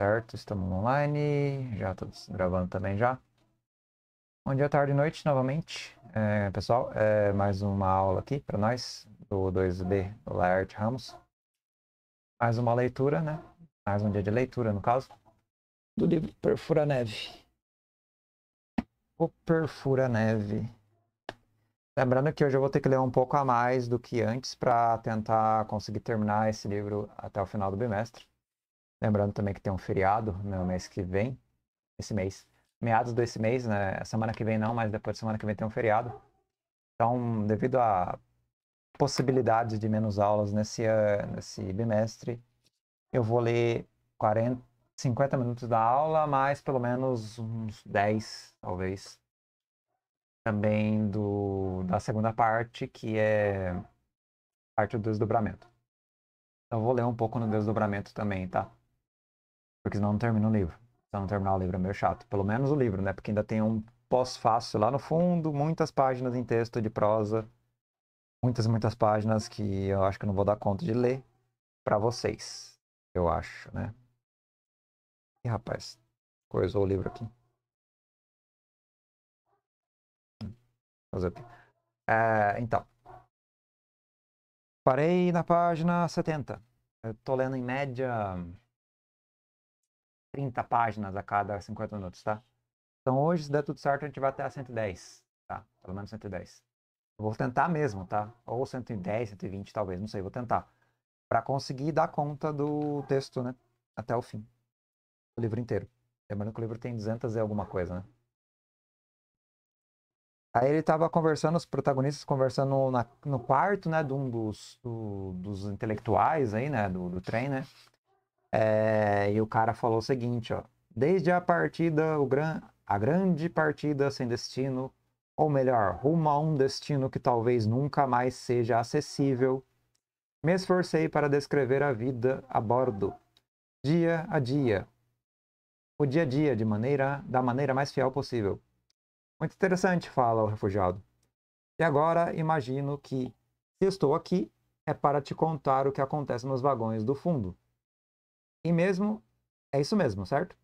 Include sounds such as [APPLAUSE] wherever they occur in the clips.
Certo, estamos online, já estamos gravando também já. Bom dia, tarde e noite novamente, é, pessoal. É mais uma aula aqui para nós do 2B do Laert Ramos. Mais uma leitura, né? Mais um dia de leitura, no caso, do livro Perfura Neve. O Perfura Neve. Lembrando que hoje eu vou ter que ler um pouco a mais do que antes para tentar conseguir terminar esse livro até o final do bimestre. Lembrando também que tem um feriado no né, mês que vem, esse mês. Meados desse mês, né? Semana que vem não, mas depois de semana que vem tem um feriado. Então, devido à possibilidade de menos aulas nesse, eh, nesse bimestre, eu vou ler 40, 50 minutos da aula, mais pelo menos uns 10, talvez. Também do, da segunda parte, que é parte do desdobramento. Então, vou ler um pouco no desdobramento também, tá? Porque senão não termina o livro. Se não terminar o livro é meio chato. Pelo menos o livro, né? Porque ainda tem um pós-fácil lá no fundo, muitas páginas em texto de prosa. Muitas, muitas páginas que eu acho que não vou dar conta de ler para vocês. Eu acho, né? Ih, rapaz. Coisou o livro aqui. Hum, fazer aqui. É, então. Parei na página 70. Eu tô lendo em média 30 páginas a cada 50 minutos, tá? Então hoje, se der tudo certo, a gente vai até a 110, tá? Pelo menos 110. Eu vou tentar mesmo, tá? Ou 110, 120, talvez, não sei, vou tentar. para conseguir dar conta do texto, né? Até o fim. O livro inteiro. Lembrando que o livro tem 200 e alguma coisa, né? Aí ele tava conversando, os protagonistas conversando na, no quarto, né, de um dos, do, dos intelectuais aí, né, do, do trem, né? É, e o cara falou o seguinte, ó. Desde a partida, o gran, a grande partida sem destino, ou melhor, rumo a um destino que talvez nunca mais seja acessível, me esforcei para descrever a vida a bordo, dia a dia, o dia a dia de maneira, da maneira mais fiel possível. Muito interessante, fala o refugiado. E agora imagino que, se estou aqui, é para te contar o que acontece nos vagões do fundo. E mesmo, é isso mesmo, certo?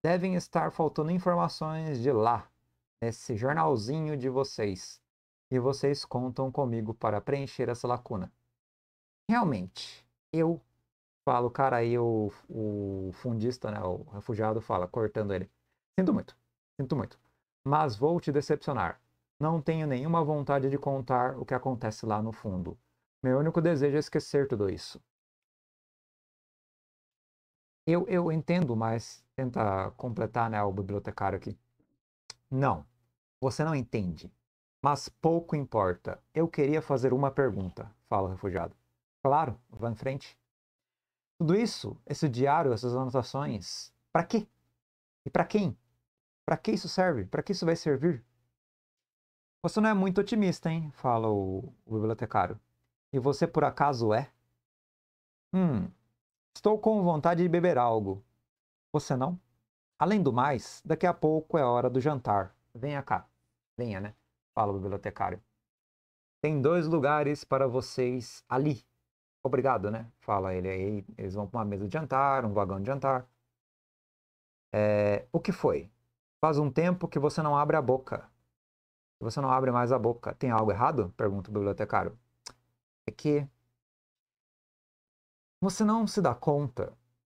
Devem estar faltando informações de lá, nesse jornalzinho de vocês. E vocês contam comigo para preencher essa lacuna. Realmente, eu falo, cara, aí o, o fundista, né, o refugiado fala, cortando ele. Sinto muito, sinto muito. Mas vou te decepcionar. Não tenho nenhuma vontade de contar o que acontece lá no fundo. Meu único desejo é esquecer tudo isso. Eu, eu entendo, mas tenta completar né, o bibliotecário aqui. Não, você não entende. Mas pouco importa. Eu queria fazer uma pergunta, fala o refugiado. Claro, vá em frente. Tudo isso, esse diário, essas anotações, para quê? E para quem? Para que isso serve? Para que isso vai servir? Você não é muito otimista, hein? Fala o, o bibliotecário. E você por acaso é? Hum, Estou com vontade de beber algo. Você não? Além do mais, daqui a pouco é hora do jantar. Venha cá. Venha, né? Fala o bibliotecário. Tem dois lugares para vocês ali. Obrigado, né? Fala ele. Aí eles vão para uma mesa de jantar, um vagão de jantar. É, o que foi? Faz um tempo que você não abre a boca. Você não abre mais a boca. Tem algo errado? Pergunta o bibliotecário. É que você não se dá conta.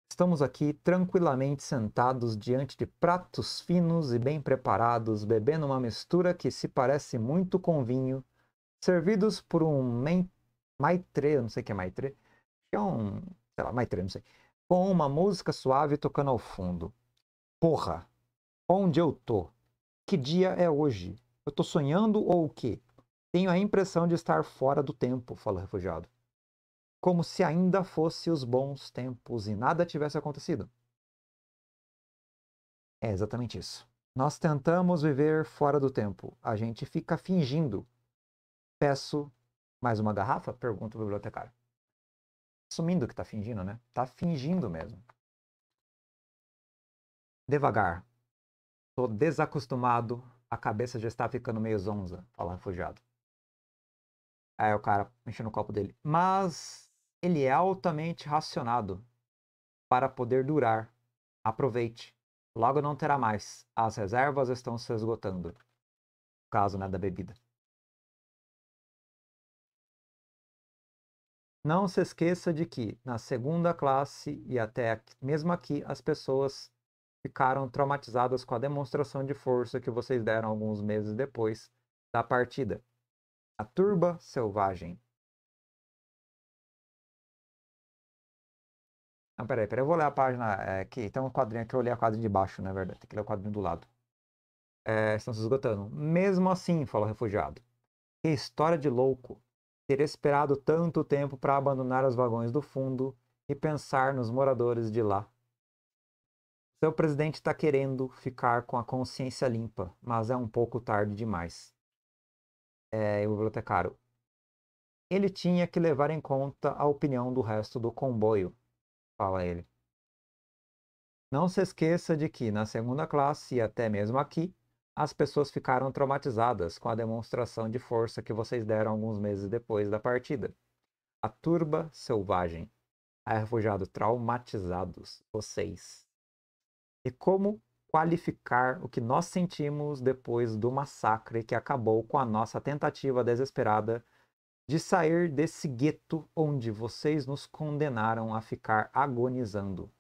Estamos aqui tranquilamente sentados diante de pratos finos e bem preparados, bebendo uma mistura que se parece muito com vinho, servidos por um main... maitre, não sei o que é maitre, que é um, sei lá, maitre, não sei, com uma música suave tocando ao fundo. Porra, onde eu tô? Que dia é hoje? Eu tô sonhando ou o quê? Tenho a impressão de estar fora do tempo, fala o refugiado como se ainda fosse os bons tempos e nada tivesse acontecido. É exatamente isso. Nós tentamos viver fora do tempo. A gente fica fingindo. Peço mais uma garrafa? Pergunta o bibliotecário. Assumindo que está fingindo, né? Está fingindo mesmo. Devagar. Estou desacostumado. A cabeça já está ficando meio zonza. Fala refugiado. Aí o cara mexendo no copo dele. Mas ele é altamente racionado para poder durar. Aproveite. Logo não terá mais. As reservas estão se esgotando. No caso né, da bebida. Não se esqueça de que, na segunda classe e até aqui, mesmo aqui, as pessoas ficaram traumatizadas com a demonstração de força que vocês deram alguns meses depois da partida. A turba selvagem. Não, peraí, peraí, eu vou ler a página é, aqui. Tem um quadrinho aqui, eu olhei a quadrinho de baixo, na verdade. Tem que ler o quadrinho do lado. É, estão se esgotando. Mesmo assim, falou o refugiado. Que história de louco. Ter esperado tanto tempo para abandonar os vagões do fundo e pensar nos moradores de lá. Seu presidente está querendo ficar com a consciência limpa, mas é um pouco tarde demais. É, o bibliotecário. Ele tinha que levar em conta a opinião do resto do comboio fala ele. Não se esqueça de que, na segunda classe e até mesmo aqui, as pessoas ficaram traumatizadas com a demonstração de força que vocês deram alguns meses depois da partida. A turba selvagem. A refugiado traumatizados, vocês. E como qualificar o que nós sentimos depois do massacre que acabou com a nossa tentativa desesperada de sair desse gueto onde vocês nos condenaram a ficar agonizando.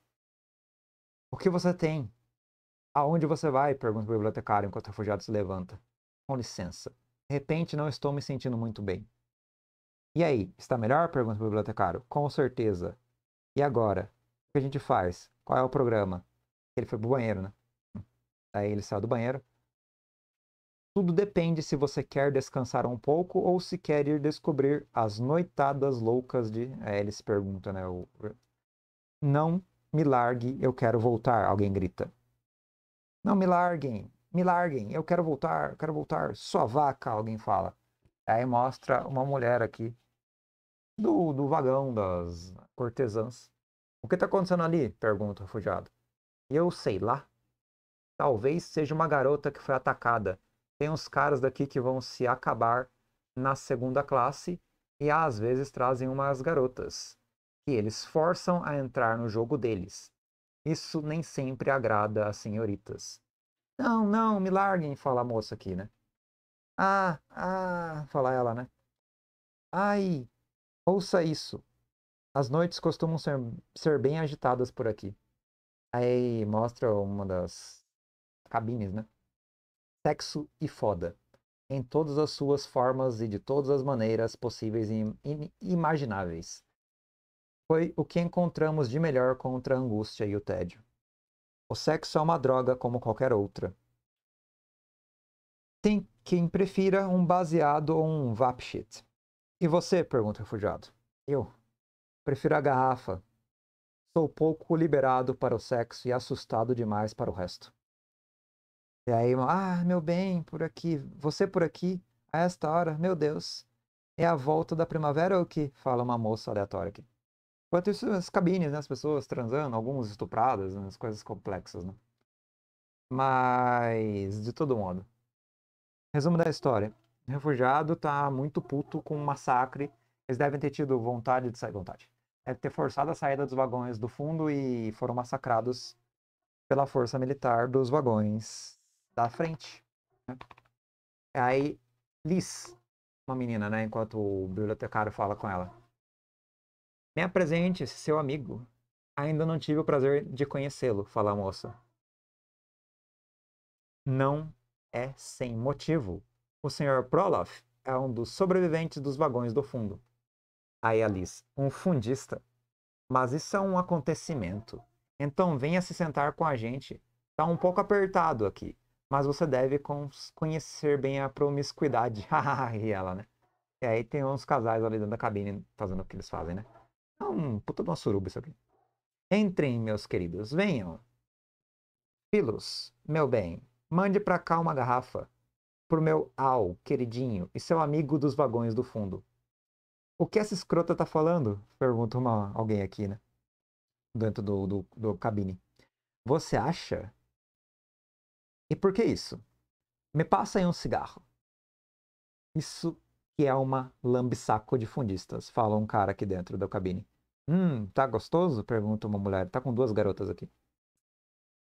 O que você tem? Aonde você vai? Pergunta o bibliotecário enquanto o refugiado se levanta. Com licença. De repente não estou me sentindo muito bem. E aí, está melhor? Pergunta o bibliotecário. Com certeza. E agora? O que a gente faz? Qual é o programa? Ele foi pro banheiro, né? Hum. Aí ele saiu do banheiro. Tudo depende se você quer descansar um pouco ou se quer ir descobrir as noitadas loucas de. É, ele se pergunta, né? O... Não me largue, eu quero voltar, alguém grita. Não me larguem, me larguem, eu quero voltar, eu quero voltar, sua vaca, alguém fala. Aí mostra uma mulher aqui do, do vagão das cortesãs. O que está acontecendo ali? pergunta o refugiado. Eu sei lá. Talvez seja uma garota que foi atacada tem uns caras daqui que vão se acabar na segunda classe e às vezes trazem umas garotas que eles forçam a entrar no jogo deles. Isso nem sempre agrada as senhoritas. Não, não, me larguem, fala a moça aqui, né? Ah, ah, fala ela, né? Ai, ouça isso. As noites costumam ser, ser bem agitadas por aqui. Aí mostra uma das cabines, né? sexo e foda, em todas as suas formas e de todas as maneiras possíveis e imagináveis. Foi o que encontramos de melhor contra a angústia e o tédio. O sexo é uma droga como qualquer outra. Tem quem prefira um baseado ou um vapshit. E você? pergunta o refugiado. Eu. Prefiro a garrafa. Sou pouco liberado para o sexo e assustado demais para o resto. E aí, ah, meu bem, por aqui, você por aqui, a esta hora, meu Deus, é a volta da primavera ou o que? Fala uma moça aleatória aqui. Enquanto isso, as cabines, né? As pessoas transando, algumas estupradas, né? as coisas complexas, né? Mas, de todo modo. Resumo da história. O refugiado tá muito puto com um massacre. Eles devem ter tido vontade de sair, vontade. Deve ter forçado a saída dos vagões do fundo e foram massacrados pela força militar dos vagões da frente. Né? Aí, Liz, uma menina, né? Enquanto o bibliotecário fala com ela. Me apresente, seu amigo. Ainda não tive o prazer de conhecê-lo, fala a moça. Não é sem motivo. O senhor Proloff é um dos sobreviventes dos vagões do fundo. Aí Alice, um fundista. Mas isso é um acontecimento. Então venha se sentar com a gente. Tá um pouco apertado aqui mas você deve conhecer bem a promiscuidade. [LAUGHS] e ela, né? E aí tem uns casais ali dentro da cabine fazendo o que eles fazem, né? É um puta de uma suruba isso aqui. Entrem, meus queridos, venham. Filos, meu bem, mande pra cá uma garrafa. Pro meu Al, queridinho, e seu amigo dos vagões do fundo. O que essa escrota tá falando? Pergunta uma, alguém aqui, né? Dentro do, do, do cabine. Você acha e por que isso? Me passa aí um cigarro. Isso que é uma lambisaco de fundistas, fala um cara aqui dentro da cabine. Hum, tá gostoso? Pergunta uma mulher. Tá com duas garotas aqui.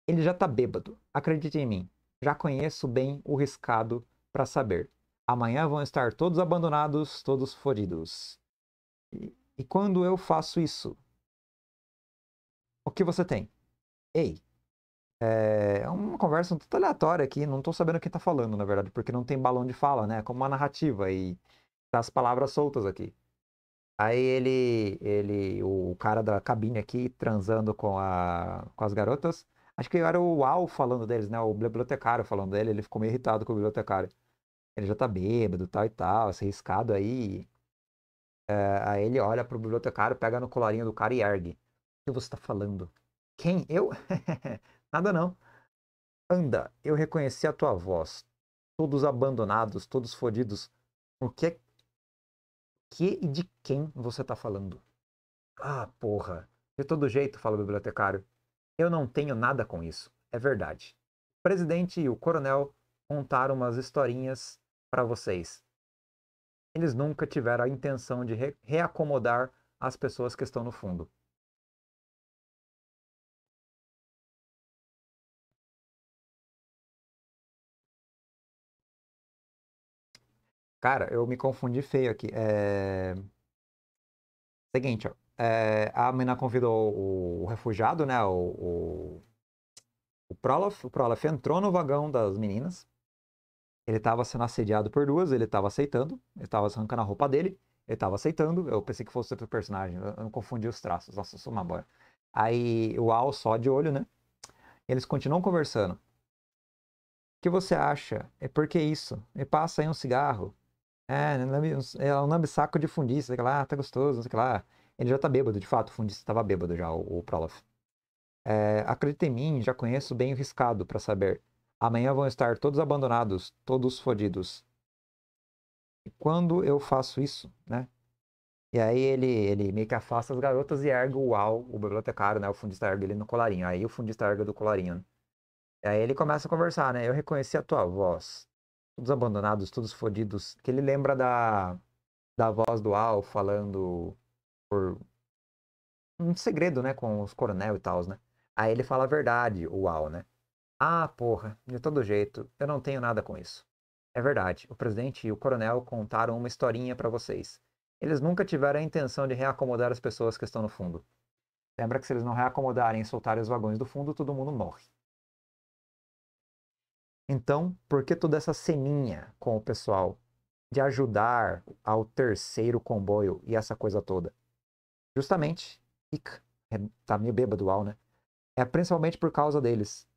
Ele já tá bêbado. Acredite em mim. Já conheço bem o riscado para saber. Amanhã vão estar todos abandonados, todos fodidos. E, e quando eu faço isso? O que você tem? Ei, é, é uma conversa um tanto aleatória aqui, não estou sabendo quem está falando, na verdade, porque não tem balão de fala, né? É como uma narrativa e tá as palavras soltas aqui. Aí ele, ele, o cara da cabine aqui, transando com, a, com as garotas, acho que era o Al falando deles, né? O bibliotecário falando dele, ele ficou meio irritado com o bibliotecário. Ele já tá bêbado, tal e tal, se riscado aí. É, aí ele olha pro bibliotecário, pega no colarinho do cara e ergue. O que você tá falando? Quem? Eu? [LAUGHS] Nada não. Anda, eu reconheci a tua voz. Todos abandonados, todos fodidos. O que é que e de quem você está falando? Ah, porra. De todo jeito, fala o bibliotecário. Eu não tenho nada com isso. É verdade. O presidente e o coronel contaram umas historinhas para vocês. Eles nunca tiveram a intenção de re reacomodar as pessoas que estão no fundo. Cara, eu me confundi feio aqui. É... Seguinte, ó. É, a mina convidou o, refugiado, né? O, o, o Prolof. O Prolof entrou no vagão das meninas. Ele estava sendo assediado por duas, ele estava aceitando. Ele estava arrancando a roupa dele, ele estava aceitando. Eu pensei que fosse outro personagem, eu, não confundi os traços. Nossa, eu sou uma boia. Aí o Al só de olho, né? Eles continuam conversando. O que você acha? É que isso? Me passa aí um cigarro. É, né, é um é, lambe-saco é de fundiça, sei lá, tá gostoso, não sei lá. Ele já tá bêbado, de fato, o fundiça estava bêbado já, o, o Prolof. É, acredita em mim, já conheço bem o riscado para saber. Amanhã vão estar todos abandonados, todos fodidos. E quando eu faço isso, né? E aí ele, ele meio que afasta as garotas e ergue o uau, o bibliotecário, né? O fundista ergue ele no colarinho. Aí o fundista ergue do colarinho. Né. E aí ele começa a conversar, né? Eu reconheci a tua voz todos abandonados, todos fodidos, que ele lembra da, da voz do Al falando por um segredo, né, com os coronel e tal, né? Aí ele fala a verdade, o Al, né? Ah, porra, de todo jeito, eu não tenho nada com isso. É verdade, o presidente e o coronel contaram uma historinha para vocês. Eles nunca tiveram a intenção de reacomodar as pessoas que estão no fundo. Lembra que se eles não reacomodarem e soltarem os vagões do fundo, todo mundo morre. Então, por que toda essa ceninha com o pessoal de ajudar ao terceiro comboio e essa coisa toda? Justamente, Ica, é, tá meio bêbado ao, né? É principalmente por causa deles.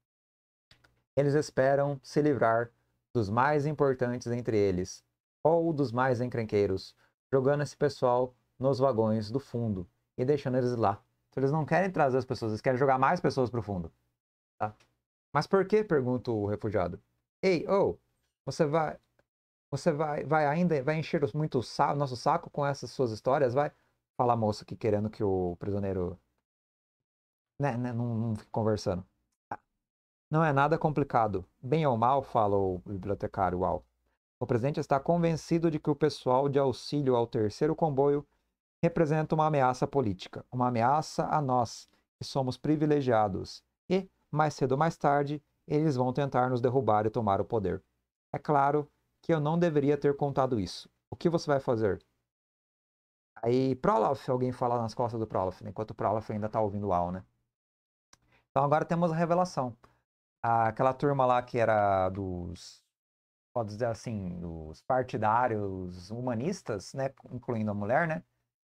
Eles esperam se livrar dos mais importantes entre eles, ou dos mais encrenqueiros, jogando esse pessoal nos vagões do fundo e deixando eles lá. Então, eles não querem trazer as pessoas, eles querem jogar mais pessoas pro fundo. Tá? Mas por que? pergunta o refugiado. Ei, oh, você vai. Você vai, vai ainda vai encher muito o sa nosso saco com essas suas histórias, vai? Fala a moça que querendo que o prisioneiro né, né, não, não fique conversando. Ah, não é nada complicado. Bem ou mal, fala o bibliotecário Uau. O presidente está convencido de que o pessoal de auxílio ao terceiro comboio representa uma ameaça política, uma ameaça a nós, que somos privilegiados, e mais cedo ou mais tarde, eles vão tentar nos derrubar e tomar o poder. É claro que eu não deveria ter contado isso. O que você vai fazer? Aí Prolof, alguém fala nas costas do Prolof, né? enquanto o Prolof ainda tá ouvindo o Al, né? Então agora temos a revelação. Aquela turma lá que era dos, pode dizer assim, dos partidários humanistas, né? Incluindo a mulher, né?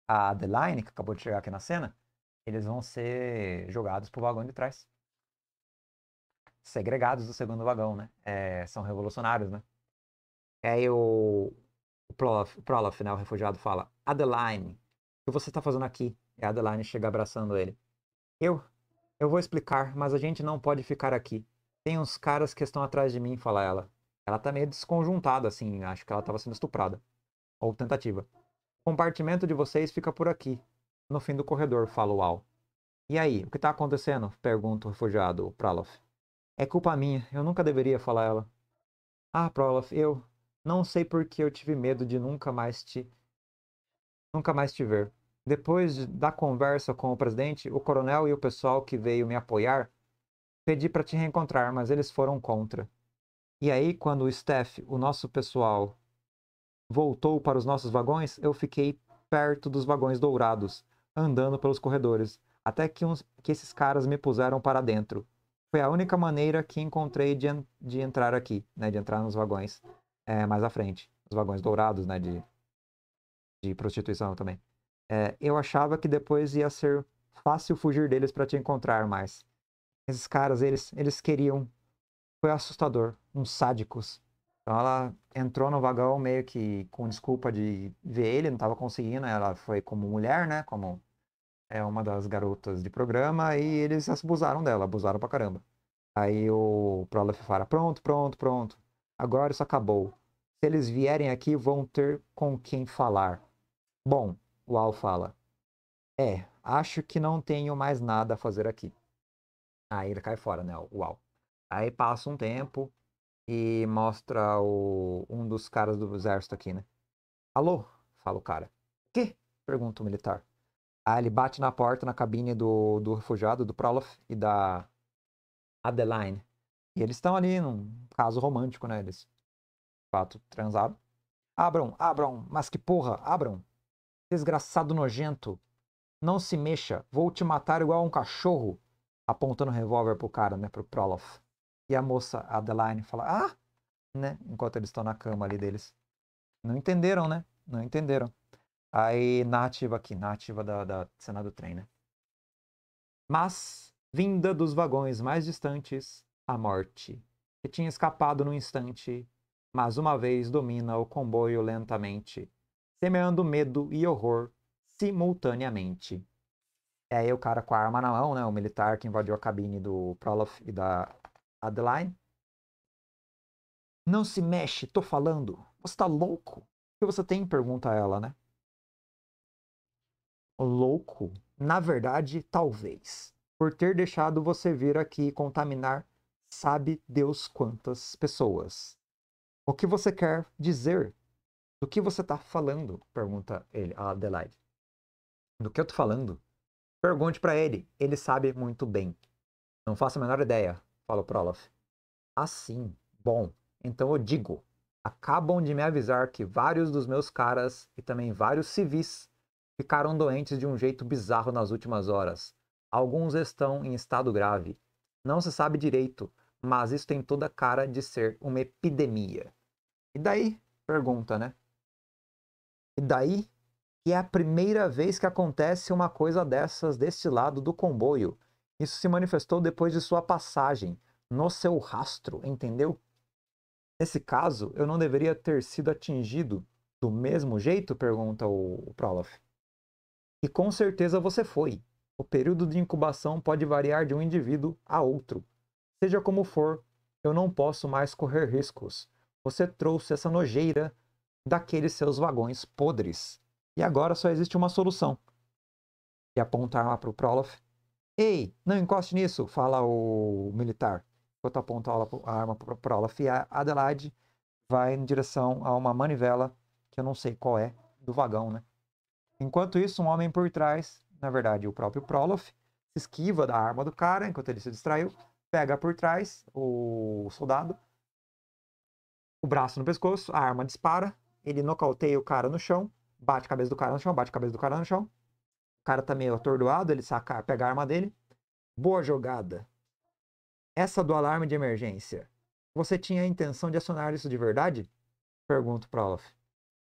A Adeline, que acabou de chegar aqui na cena. Eles vão ser jogados pro vagão de trás segregados do segundo vagão, né? É, são revolucionários, né? Aí o, o Prolof, né, o refugiado, fala: Adeline, o que você está fazendo aqui? E a Adeline chega abraçando ele. Eu? Eu vou explicar, mas a gente não pode ficar aqui. Tem uns caras que estão atrás de mim, fala ela. Ela tá meio desconjuntada, assim, acho que ela estava sendo estuprada. Ou tentativa. O compartimento de vocês fica por aqui, no fim do corredor, fala o Al. E aí, o que está acontecendo? Pergunta o refugiado, o Pralof. É culpa minha, eu nunca deveria falar ela. Ah, Prolof, eu não sei por que eu tive medo de nunca mais te nunca mais te ver. Depois da conversa com o presidente, o coronel e o pessoal que veio me apoiar, pedi para te reencontrar, mas eles foram contra. E aí, quando o Steph, o nosso pessoal, voltou para os nossos vagões, eu fiquei perto dos vagões dourados, andando pelos corredores, até que, uns, que esses caras me puseram para dentro foi a única maneira que encontrei de, de entrar aqui, né? De entrar nos vagões é, mais à frente. Os vagões dourados, né? De, de prostituição também. É, eu achava que depois ia ser fácil fugir deles para te encontrar, mais. Esses caras, eles, eles queriam... Foi assustador. Uns sádicos. Então ela entrou no vagão meio que com desculpa de ver ele, não estava conseguindo. Ela foi como mulher, né? Como é uma das garotas de programa e eles abusaram dela, abusaram pra caramba. Aí o Prolef fala: pronto, pronto, pronto. Agora isso acabou. Se eles vierem aqui, vão ter com quem falar. Bom, o Al fala: é, acho que não tenho mais nada a fazer aqui. Aí ele cai fora, né? O Al. Aí passa um tempo e mostra o, um dos caras do exército aqui, né? Alô? Fala o cara. Que? Pergunta o militar. Aí ele bate na porta, na cabine do, do refugiado, do Prolof e da Adeline. E eles estão ali num caso romântico, né? Eles, de fato, transaram. Abram, abram, mas que porra, abram. Desgraçado nojento. Não se mexa, vou te matar igual um cachorro. Apontando o revólver pro cara, né? Pro Prolof. E a moça, Adeline, fala, ah! Né? Enquanto eles estão na cama ali deles. Não entenderam, né? Não entenderam. Aí, narrativa aqui, narrativa da, da cena do trem, né? Mas, vinda dos vagões mais distantes, a morte, que tinha escapado num instante, mas uma vez domina o comboio lentamente, semeando medo e horror simultaneamente. É aí o cara com a arma na mão, né? O militar que invadiu a cabine do Prolof e da Adeline. Não se mexe, tô falando. Você tá louco? O que você tem? Pergunta ela, né? louco? Na verdade, talvez. Por ter deixado você vir aqui e contaminar sabe Deus quantas pessoas. O que você quer dizer? Do que você está falando? Pergunta ele a Adelaide. Do que eu estou falando? Pergunte para ele. Ele sabe muito bem. Não faço a menor ideia, fala o Prolof. Assim, ah, bom, então eu digo. Acabam de me avisar que vários dos meus caras e também vários civis ficaram doentes de um jeito bizarro nas últimas horas. Alguns estão em estado grave. Não se sabe direito, mas isso tem toda a cara de ser uma epidemia. E daí? Pergunta, né? E daí que é a primeira vez que acontece uma coisa dessas deste lado do comboio. Isso se manifestou depois de sua passagem, no seu rastro, entendeu? Nesse caso, eu não deveria ter sido atingido do mesmo jeito? Pergunta o Prolof. E com certeza você foi. O período de incubação pode variar de um indivíduo a outro. Seja como for, eu não posso mais correr riscos. Você trouxe essa nojeira daqueles seus vagões podres. E agora só existe uma solução. E a arma para o Prolof. Ei, não encoste nisso, fala o militar. Enquanto aponta a arma para o Prolof. E a Adelaide vai em direção a uma manivela, que eu não sei qual é, do vagão, né? Enquanto isso, um homem por trás, na verdade o próprio Proloff, se esquiva da arma do cara enquanto ele se distraiu, pega por trás o soldado, o braço no pescoço, a arma dispara, ele nocauteia o cara no chão, bate a cabeça do cara no chão, bate a cabeça do cara no chão. O cara tá meio atordoado, ele saca, pega a arma dele. Boa jogada. Essa do alarme de emergência. Você tinha a intenção de acionar isso de verdade? Pergunto para Olaf.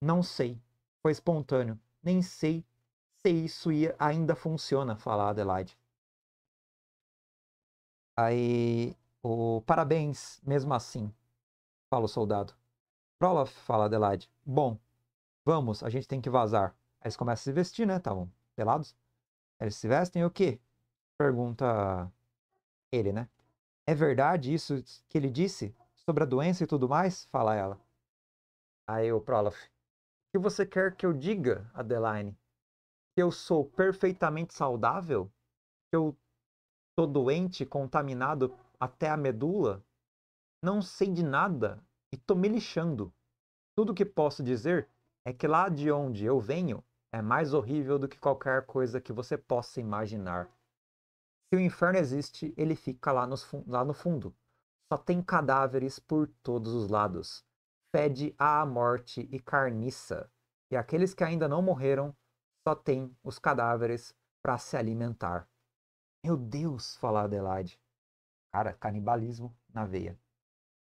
Não sei. Foi espontâneo. Nem sei se isso ainda funciona, fala Adelaide. Aí, o parabéns, mesmo assim, fala o soldado. Prolof, fala Adelaide. Bom, vamos, a gente tem que vazar. Aí eles começam a se vestir, né? Estavam pelados. Eles se vestem o quê? Pergunta ele, né? É verdade isso que ele disse? Sobre a doença e tudo mais? Fala ela. Aí o Prolof que você quer que eu diga, Adeline? Que eu sou perfeitamente saudável? Que eu tô doente, contaminado até a medula? Não sei de nada e tô me lixando. Tudo que posso dizer é que lá de onde eu venho é mais horrível do que qualquer coisa que você possa imaginar. Se o inferno existe, ele fica lá, lá no fundo. Só tem cadáveres por todos os lados pede à morte e carniça, e aqueles que ainda não morreram só têm os cadáveres para se alimentar. Meu Deus, fala Adelaide. Cara, canibalismo na veia.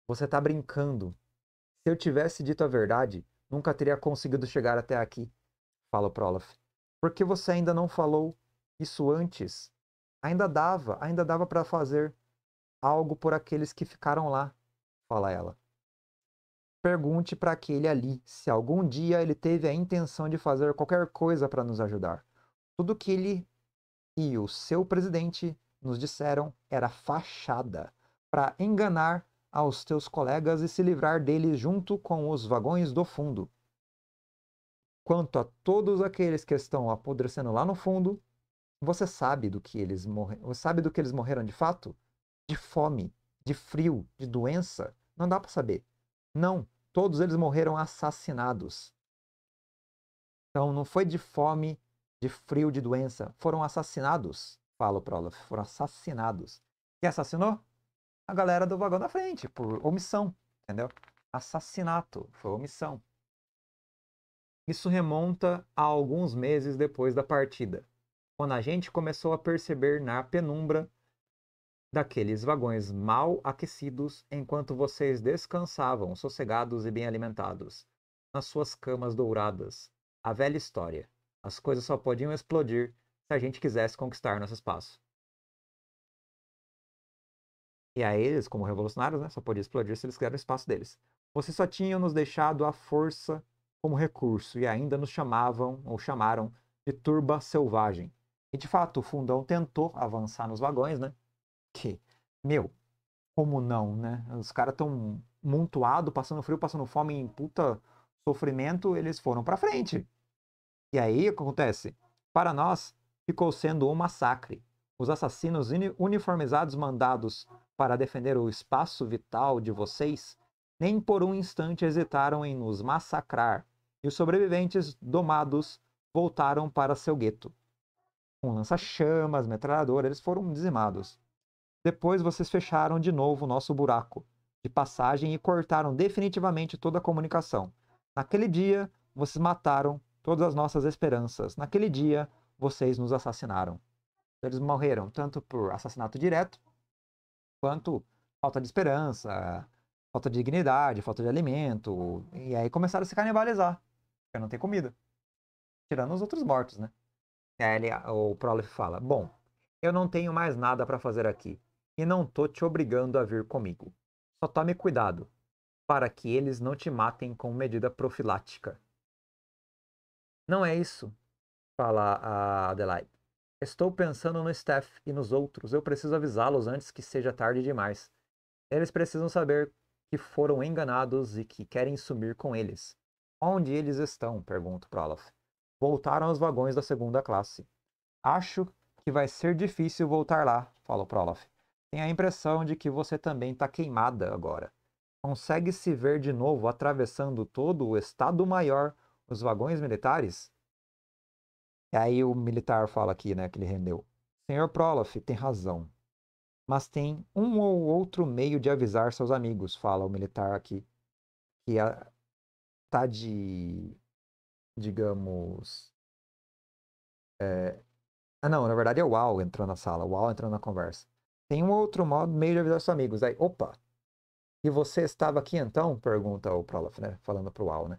Você tá brincando. Se eu tivesse dito a verdade, nunca teria conseguido chegar até aqui, fala Prolof. Por que você ainda não falou isso antes? Ainda dava, ainda dava para fazer algo por aqueles que ficaram lá, fala ela. Pergunte para aquele ali se algum dia ele teve a intenção de fazer qualquer coisa para nos ajudar. Tudo que ele e o seu presidente nos disseram era fachada para enganar aos teus colegas e se livrar deles junto com os vagões do fundo. Quanto a todos aqueles que estão apodrecendo lá no fundo, você sabe do que eles morreram, sabe do que eles morreram de fato? De fome, de frio, de doença, não dá para saber. Não, todos eles morreram assassinados. Então não foi de fome, de frio, de doença. Foram assassinados, fala o Prolof. Foram assassinados. Quem assassinou? A galera do vagão da frente, por omissão, entendeu? Assassinato foi omissão. Isso remonta a alguns meses depois da partida, quando a gente começou a perceber na penumbra daqueles vagões mal aquecidos enquanto vocês descansavam, sossegados e bem alimentados, nas suas camas douradas. A velha história. As coisas só podiam explodir se a gente quisesse conquistar nosso espaço. E a eles, como revolucionários, né, só podia explodir se eles quiseram o espaço deles. Vocês só tinham nos deixado a força como recurso e ainda nos chamavam, ou chamaram, de turba selvagem. E de fato, o fundão tentou avançar nos vagões, né? que, meu, como não, né? Os caras estão montuado, passando frio, passando fome, em puta sofrimento, eles foram para frente. E aí o que acontece? Para nós, ficou sendo um massacre. Os assassinos uniformizados mandados para defender o espaço vital de vocês nem por um instante hesitaram em nos massacrar, e os sobreviventes domados voltaram para seu gueto. Com lança-chamas, metralhadora, eles foram dizimados. Depois vocês fecharam de novo o nosso buraco de passagem e cortaram definitivamente toda a comunicação. Naquele dia, vocês mataram todas as nossas esperanças. Naquele dia, vocês nos assassinaram. Eles morreram tanto por assassinato direto, quanto falta de esperança, falta de dignidade, falta de alimento. E aí começaram a se canibalizar, porque não tem comida. Tirando os outros mortos, né? Aí ele, o Prolef fala: Bom, eu não tenho mais nada para fazer aqui e não tô te obrigando a vir comigo. Só tome cuidado, para que eles não te matem com medida profilática. Não é isso, fala a Adelaide. Estou pensando no Steph e nos outros. Eu preciso avisá-los antes que seja tarde demais. Eles precisam saber que foram enganados e que querem sumir com eles. Onde eles estão? pergunto para Olaf. Voltaram aos vagões da segunda classe. Acho que vai ser difícil voltar lá, fala para Olaf tem a impressão de que você também está queimada agora. Consegue se ver de novo atravessando todo o Estado Maior, os vagões militares? E aí o militar fala aqui, né, que ele rendeu. Senhor Proloff, tem razão. Mas tem um ou outro meio de avisar seus amigos, fala o militar aqui. Que tá de, digamos... É... Ah não, na verdade é o Uau entrando na sala, o Uau entrando na conversa. Tem um outro modo, meio de avisar seus amigos. Aí, opa! E você estava aqui então? Pergunta o Prolof, né? Falando pro Al, né?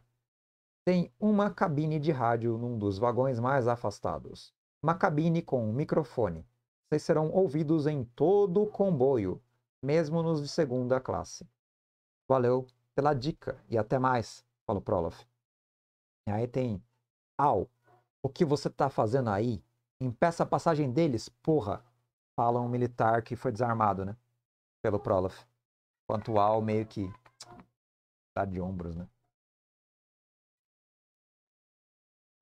Tem uma cabine de rádio num dos vagões mais afastados. Uma cabine com um microfone. Vocês serão ouvidos em todo o comboio, mesmo nos de segunda classe. Valeu pela dica e até mais, fala o Prolof. E aí tem Al, o que você tá fazendo aí? Impeça a passagem deles, porra! fala um militar que foi desarmado, né? Pelo Prolof. Quanto ao meio que tá de ombros, né?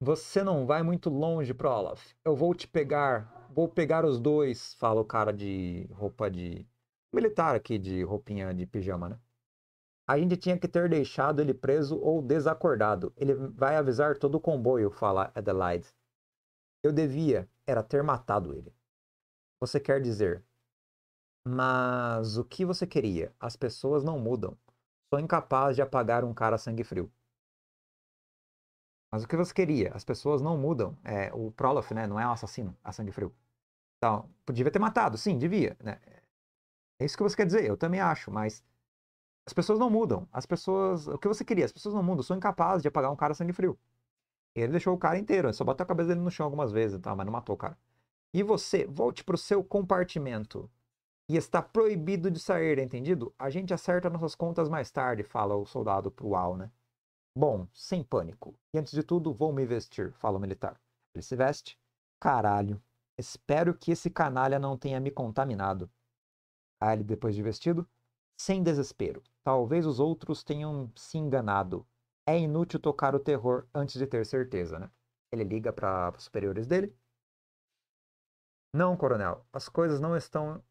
Você não vai muito longe, Prolof. Eu vou te pegar. Vou pegar os dois, fala o cara de roupa de. Militar aqui, de roupinha de pijama, né? A gente tinha que ter deixado ele preso ou desacordado. Ele vai avisar todo o comboio, fala Adelaide. Eu devia, era ter matado ele. Você quer dizer, mas o que você queria? As pessoas não mudam. Sou incapaz de apagar um cara sangue frio. Mas o que você queria? As pessoas não mudam. É, o Prolof, né? Não é um assassino a sangue frio. Então, podia ter matado. Sim, devia. Né? É isso que você quer dizer. Eu também acho, mas as pessoas não mudam. As pessoas. O que você queria? As pessoas não mudam. Sou incapaz de apagar um cara sangue frio. Ele deixou o cara inteiro. Só bateu a cabeça dele no chão algumas vezes então, mas não matou o cara. E você, volte para o seu compartimento. E está proibido de sair, entendido? A gente acerta nossas contas mais tarde, fala o soldado pro Al, né? Bom, sem pânico. E antes de tudo, vou me vestir, fala o militar. Ele se veste. Caralho, espero que esse canalha não tenha me contaminado. Aí ah, ele, depois de vestido, sem desespero. Talvez os outros tenham se enganado. É inútil tocar o terror antes de ter certeza, né? Ele liga para os superiores dele não, coronel, as coisas não estão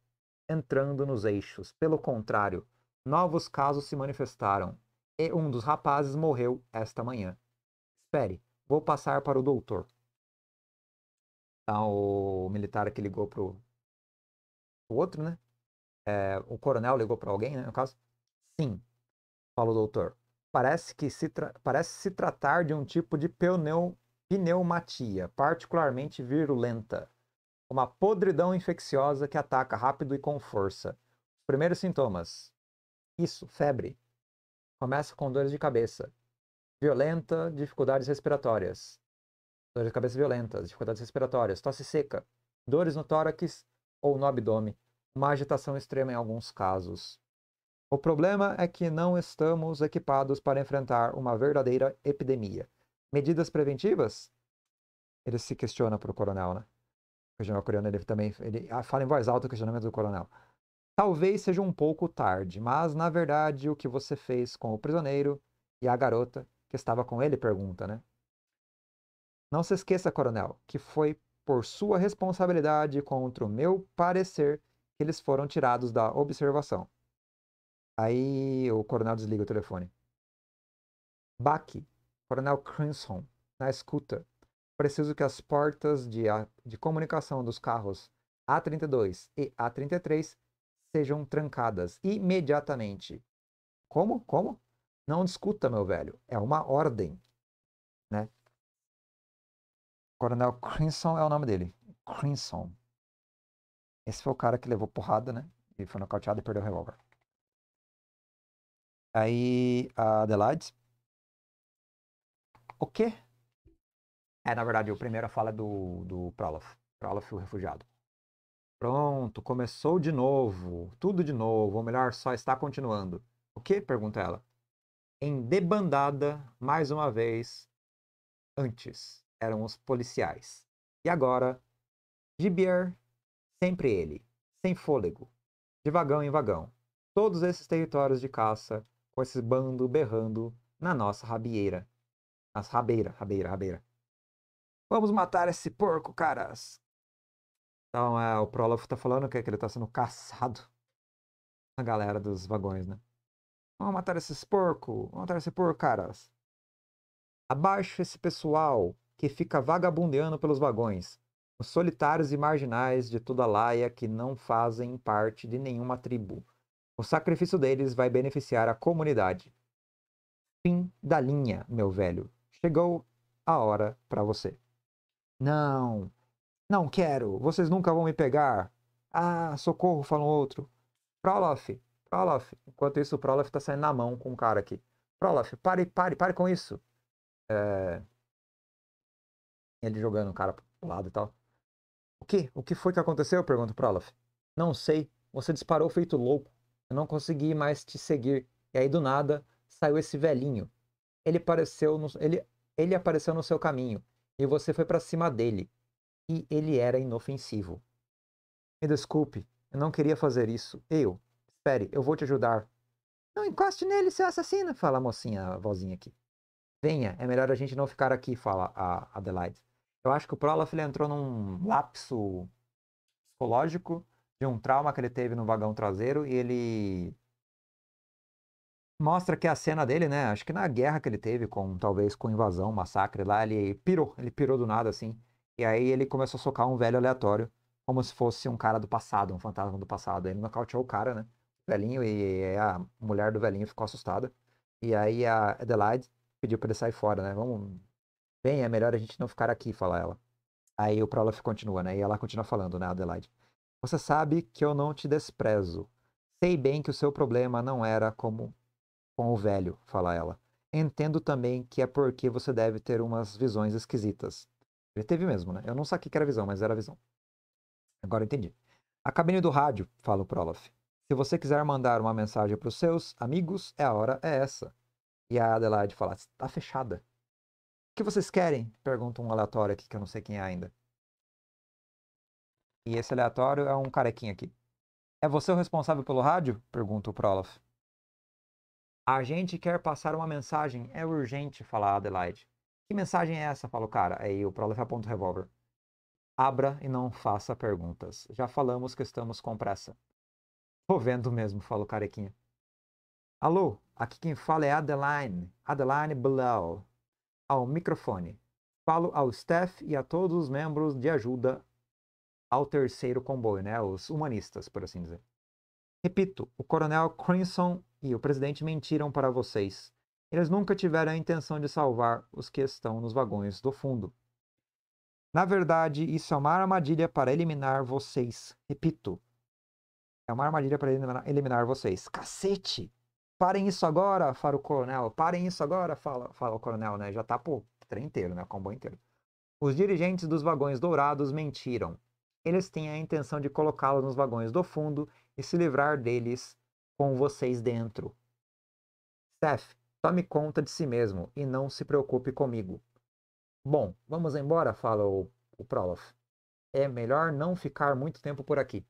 entrando nos eixos. Pelo contrário, novos casos se manifestaram e um dos rapazes morreu esta manhã. Espere, vou passar para o doutor. Então, o militar que ligou pro o outro, né? É, o coronel ligou para alguém, né, no caso? Sim, fala o doutor. Parece que se tra... parece se tratar de um tipo de pneu... pneumatia, particularmente virulenta uma podridão infecciosa que ataca rápido e com força. Primeiros sintomas: isso, febre. Começa com dores de cabeça, violenta, dificuldades respiratórias. Dores de cabeça violentas, dificuldades respiratórias, tosse seca, dores no tórax ou no abdômen, uma agitação extrema em alguns casos. O problema é que não estamos equipados para enfrentar uma verdadeira epidemia. Medidas preventivas? Ele se questiona para o coronel, né? O general coreano ele também ele ah, fala em voz alta o questionamento do coronel. Talvez seja um pouco tarde, mas na verdade o que você fez com o prisioneiro e a garota que estava com ele pergunta, né? Não se esqueça, coronel, que foi por sua responsabilidade contra o meu parecer que eles foram tirados da observação. Aí o coronel desliga o telefone. Baki, coronel Crimson, na escuta, preciso que as portas de, a, de comunicação dos carros A32 e A33 sejam trancadas imediatamente. Como? Como? Não discuta, meu velho. É uma ordem. Né? Coronel Crimson é o nome dele. Crimson. Esse foi o cara que levou porrada, né? E foi nocauteado e perdeu o revólver. Aí a Adelaide. O quê? É, na verdade, o primeiro a fala é do, do Prolof. Prolof, o refugiado. Pronto, começou de novo, tudo de novo, ou melhor, só está continuando. O que? pergunta ela. Em debandada, mais uma vez, antes eram os policiais. E agora, Gibier, sempre ele, sem fôlego, de vagão em vagão. Todos esses territórios de caça, com esse bando berrando na nossa rabieira. Nas rabeira, rabeira, rabeira. Vamos matar esse porco, caras! Então, é, o Prólogo tá falando que, é que ele tá sendo caçado. A galera dos vagões, né? Vamos matar esses porco! Vamos matar esse porco, caras! Abaixo esse pessoal que fica vagabundeando pelos vagões. Os solitários e marginais de toda a laia que não fazem parte de nenhuma tribo. O sacrifício deles vai beneficiar a comunidade. Fim da linha, meu velho. Chegou a hora para você. Não, não quero, vocês nunca vão me pegar. Ah, socorro, fala um outro. Prolof, Prolof. Enquanto isso, o Prolof tá saindo na mão com o um cara aqui. Prolof, pare, pare, pare com isso. É... Ele jogando o cara pro lado e tal. O que? O que foi que aconteceu? Pergunta o Prolof. Não sei. Você disparou feito louco. Eu não consegui mais te seguir. E aí, do nada, saiu esse velhinho. Ele apareceu no... Ele... Ele apareceu no seu caminho e você foi para cima dele. E ele era inofensivo. Me desculpe, eu não queria fazer isso. Eu. Espere, eu vou te ajudar. Não encoste nele, seu assassino, fala a mocinha, a vozinha aqui. Venha, é melhor a gente não ficar aqui, fala a Adelaide. Eu acho que o Prolof entrou num lapso psicológico de um trauma que ele teve no vagão traseiro e ele mostra que a cena dele, né? Acho que na guerra que ele teve com, talvez, com invasão, massacre lá, ele pirou, ele pirou do nada, assim. E aí ele começou a socar um velho aleatório, como se fosse um cara do passado, um fantasma do passado. Ele nocauteou o cara, né? O velhinho, e a mulher do velhinho ficou assustada. E aí a Adelaide pediu pra ele sair fora, né? Vamos. Bem, é melhor a gente não ficar aqui, fala ela. Aí o Prolof continua, né? E ela continua falando, né, Adelaide? Você sabe que eu não te desprezo. Sei bem que o seu problema não era como com o velho, fala ela. Entendo também que é porque você deve ter umas visões esquisitas. Ele teve mesmo, né? Eu não saquei que era visão, mas era visão. Agora entendi. A cabine do rádio, fala o Prolof. Se você quiser mandar uma mensagem para os seus amigos, é a hora é essa. E a Adelaide fala: está fechada. O que vocês querem? Pergunta um aleatório aqui que eu não sei quem é ainda. E esse aleatório é um carequinho aqui. É você o responsável pelo rádio? Pergunta o Prolof. A gente quer passar uma mensagem. É urgente, fala a Adelaide. Que mensagem é essa? Fala o cara. Aí o Prolef aponta o revólver. Abra e não faça perguntas. Já falamos que estamos com pressa. Tô vendo mesmo, fala o carequinha. Alô, aqui quem fala é Adeline. Adeline Blau. Ao microfone. Falo ao staff e a todos os membros de ajuda ao terceiro comboio, né? Os humanistas, por assim dizer. Repito, o coronel Crimson e o presidente mentiram para vocês. Eles nunca tiveram a intenção de salvar os que estão nos vagões do fundo. Na verdade, isso é uma armadilha para eliminar vocês. Repito. É uma armadilha para eliminar vocês. Cacete! Parem isso agora, fala o coronel. Parem isso agora, fala, fala o coronel, né? Já tá pro trem inteiro, né? Combo inteiro. Os dirigentes dos vagões dourados mentiram. Eles têm a intenção de colocá-los nos vagões do fundo e se livrar deles com vocês dentro. Seth, tome conta de si mesmo e não se preocupe comigo. Bom, vamos embora, fala o, o Prolof. É melhor não ficar muito tempo por aqui.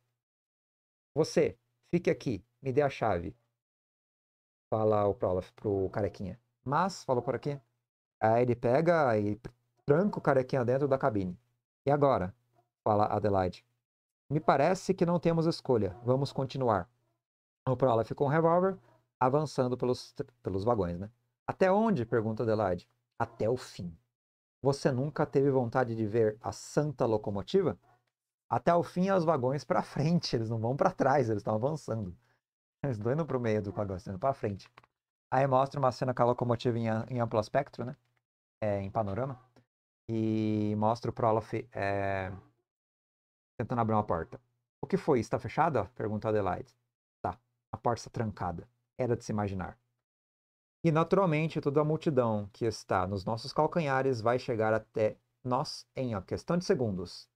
Você, fique aqui, me dê a chave. Fala o Prolof pro carequinha. Mas, falou por aqui. Aí ele pega e tranca o carequinha dentro da cabine. E agora? Fala Adelaide. Me parece que não temos escolha. Vamos continuar. O Prola ficou um revólver avançando pelos, pelos vagões, né? Até onde? pergunta Adelaide. Até o fim. Você nunca teve vontade de ver a santa locomotiva? Até o fim é os vagões para frente, eles não vão para trás, eles estão avançando. Eles doendo para o meio do vagão, estão indo para frente. Aí mostra uma cena com a locomotiva em, em amplo espectro, né? É, em panorama. E mostra o Prolof é, tentando abrir uma porta. O que foi? Está fechada? Pergunta Adelaide a porta trancada. Era de se imaginar. E naturalmente toda a multidão que está nos nossos calcanhares vai chegar até nós em questão de segundos.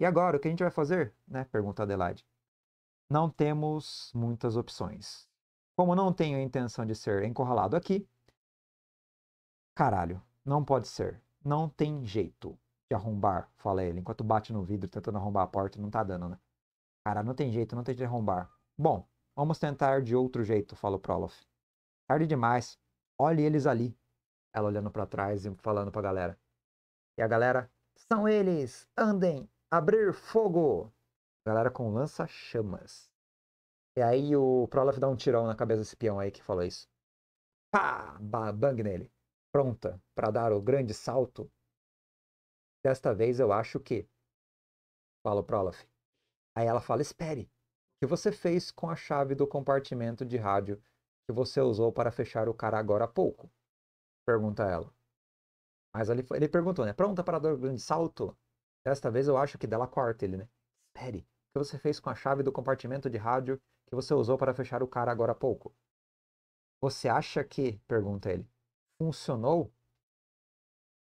E agora, o que a gente vai fazer? Né? Pergunta Adelaide. Não temos muitas opções. Como não tenho a intenção de ser encurralado aqui, caralho, não pode ser. Não tem jeito de arrombar, fala ele, enquanto bate no vidro tentando arrombar a porta, não tá dando, né? Cara, não tem jeito, não tem jeito de arrombar. Bom, Vamos tentar de outro jeito, fala o Prolof. Tarde demais. Olhe eles ali. Ela olhando para trás e falando pra galera. E a galera, são eles! Andem! Abrir fogo! galera com lança-chamas. E aí o Prolof dá um tirão na cabeça desse peão aí que falou isso. Pá! Bang nele. Pronta para dar o grande salto. Desta vez eu acho que. Fala o Prolof. Aí ela fala: espere que você fez com a chave do compartimento de rádio que você usou para fechar o cara agora há pouco? Pergunta ela. Mas ele, ele perguntou, né? Pronta para dar um grande salto? Desta vez eu acho que dela corta ele, né? Espere, o que você fez com a chave do compartimento de rádio que você usou para fechar o cara agora há pouco? Você acha que, pergunta ele, funcionou?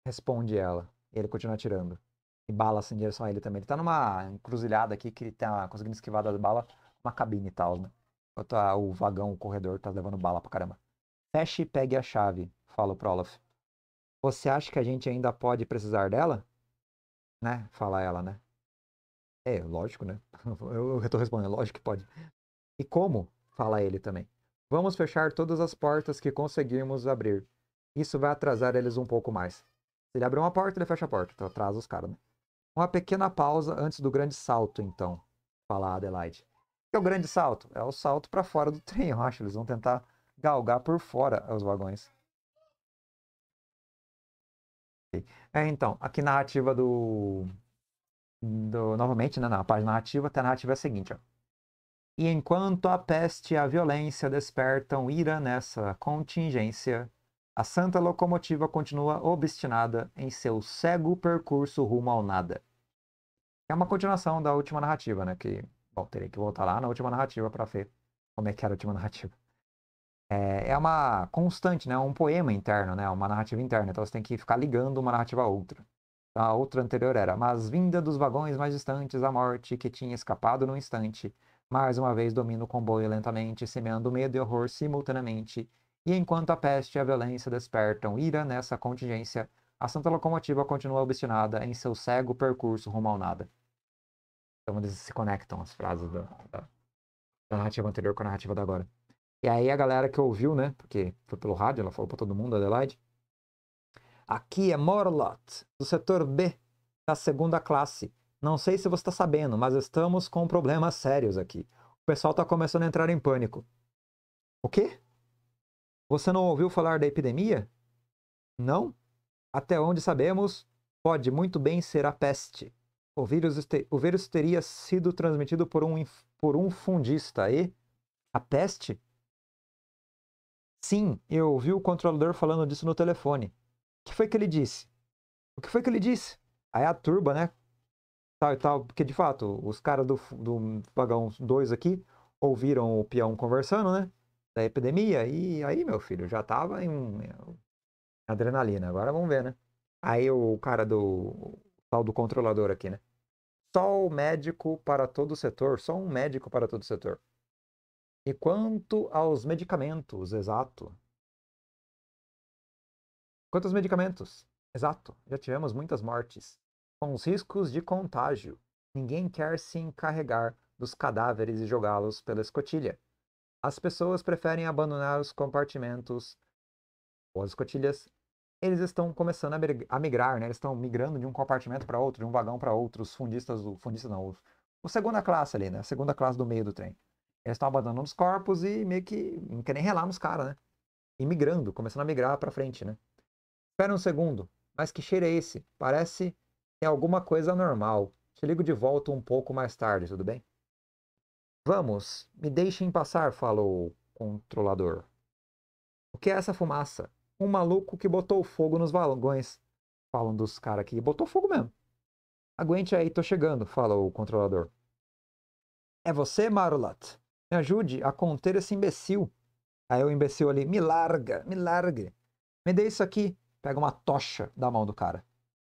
Responde ela. E ele continua atirando. E bala assim em direção a ele também. Ele tá numa encruzilhada aqui que ele tá conseguindo esquivar das balas uma cabine e tal, né? Enquanto o vagão, o corredor tá levando bala pra caramba. Feche e pegue a chave, fala o Olaf. Você acha que a gente ainda pode precisar dela? Né? Fala ela, né? É, lógico, né? [LAUGHS] Eu, eu tô respondendo, lógico que pode. E como? Fala ele também. Vamos fechar todas as portas que conseguirmos abrir. Isso vai atrasar eles um pouco mais. Se ele abrir uma porta, ele fecha a porta. Então atrasa os caras, né? Uma pequena pausa antes do grande salto, então. Fala Adelaide é o grande salto? É o salto para fora do trem, eu acho. Eles vão tentar galgar por fora os vagões. É, então, aqui narrativa do, do novamente, né, na página narrativa, a narrativa é a seguinte, ó. E enquanto a peste e a violência despertam ira nessa contingência, a santa locomotiva continua obstinada em seu cego percurso rumo ao nada. É uma continuação da última narrativa, né, que Bom, teria que voltar lá na última narrativa para ver como é que era a última [LAUGHS] narrativa. É, é uma constante, né? Um poema interno, né? Uma narrativa interna. Então você tem que ficar ligando uma narrativa a outra. Então, a outra anterior era, mas vinda dos vagões mais distantes, a morte que tinha escapado num instante, mais uma vez domina o comboio lentamente, semeando medo e horror simultaneamente. E enquanto a peste e a violência despertam ira nessa contingência, a santa locomotiva continua obstinada em seu cego percurso rumo ao nada. Então eles se conectam as frases da, da, da narrativa anterior com a narrativa da agora. E aí a galera que ouviu, né? Porque foi pelo rádio, ela falou para todo mundo, Adelaide. Aqui é Morlot, do setor B, da segunda classe. Não sei se você está sabendo, mas estamos com problemas sérios aqui. O pessoal está começando a entrar em pânico. O quê? Você não ouviu falar da epidemia? Não? Até onde sabemos, pode muito bem ser a peste. O vírus, o vírus teria sido transmitido por um, por um fundista e a peste? Sim, eu ouvi o controlador falando disso no telefone. O que foi que ele disse? O que foi que ele disse? Aí a turba, né? Tal e tal, porque de fato, os caras do, do vagão 2 aqui ouviram o peão conversando, né? Da epidemia, e aí, meu filho, já tava em adrenalina. Agora vamos ver, né? Aí o cara do tal do controlador aqui, né? só o médico para todo o setor, só um médico para todo o setor. E quanto aos medicamentos, exato. Quanto aos medicamentos, exato. Já tivemos muitas mortes, com os riscos de contágio. Ninguém quer se encarregar dos cadáveres e jogá-los pela escotilha. As pessoas preferem abandonar os compartimentos ou as escotilhas eles estão começando a migrar, né? Eles estão migrando de um compartimento para outro, de um vagão para outro, os fundistas do fundista não, os, o segunda classe ali, né? A segunda classe do meio do trem. Eles estão abandonando os corpos e meio que não querem relar nos caras, né? E migrando, começando a migrar para frente, né? Espera um segundo, mas que cheiro é esse? Parece que é alguma coisa normal. Te ligo de volta um pouco mais tarde, tudo bem? Vamos, me deixem passar, falou o controlador. O que é essa fumaça? um maluco que botou fogo nos vagões. Falam dos caras que botou fogo mesmo. Aguente aí, tô chegando, fala o controlador. É você, Marulat? Me ajude a conter esse imbecil. Aí o imbecil ali, me larga, me largue. Me dê isso aqui. Pega uma tocha da mão do cara.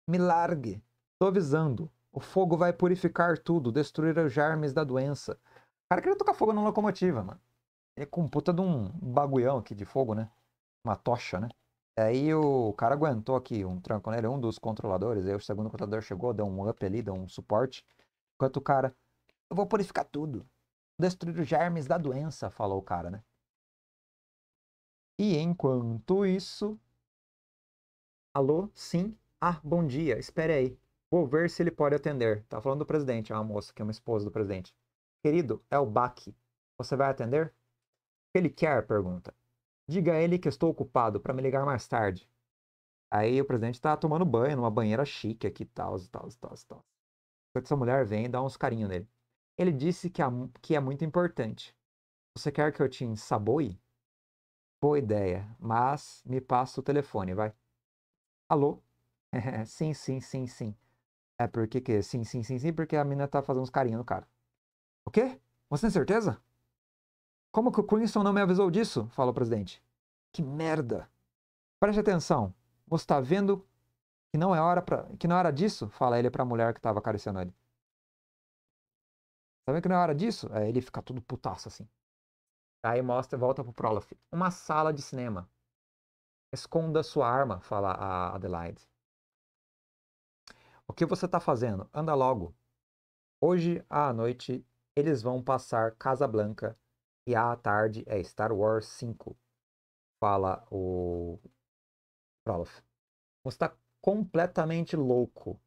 Me largue. Tô avisando. O fogo vai purificar tudo, destruir os germes da doença. O cara queria tocar fogo na locomotiva, mano. É com puta de um bagulhão aqui de fogo, né? uma tocha, né? Aí o cara aguentou aqui um tranco nele, um dos controladores. Aí o segundo controlador chegou, deu um up ali, deu um suporte. Enquanto o cara, eu vou purificar tudo. Destruir os germes da doença, falou o cara, né? E enquanto isso. Alô? Sim? Ah, bom dia, espere aí. Vou ver se ele pode atender. Tá falando do presidente, é uma moça que é uma esposa do presidente. Querido, é o Baque. Você vai atender? O que ele quer? Pergunta. Diga a ele que estou ocupado para me ligar mais tarde. Aí o presidente está tomando banho numa banheira chique aqui, tal, tal, tal, tal. Quando essa mulher vem dá uns carinhos nele. Ele disse que, a, é que é muito importante. Você quer que eu te ensaboe? Boa ideia, mas me passa o telefone, vai. Alô? [LAUGHS] sim, sim, sim, sim. É porque que? Sim, sim, sim, sim, porque a mina tá fazendo uns carinhos no cara. O quê? Você tem certeza? Como que o Crimson não me avisou disso? Fala o presidente. Que merda! Preste atenção. Você está vendo que não é hora pra, que não era é disso? Fala ele para a mulher que estava acariciando ele. Tá vendo que não é hora disso? Aí é, ele fica todo putaço assim. Aí mostra, e volta pro Prolof. Uma sala de cinema. Esconda sua arma, fala a Adelaide. O que você tá fazendo? Anda logo. Hoje à noite eles vão passar Casa Blanca e à tarde é Star Wars 5. Fala o Frolf. Você está completamente louco.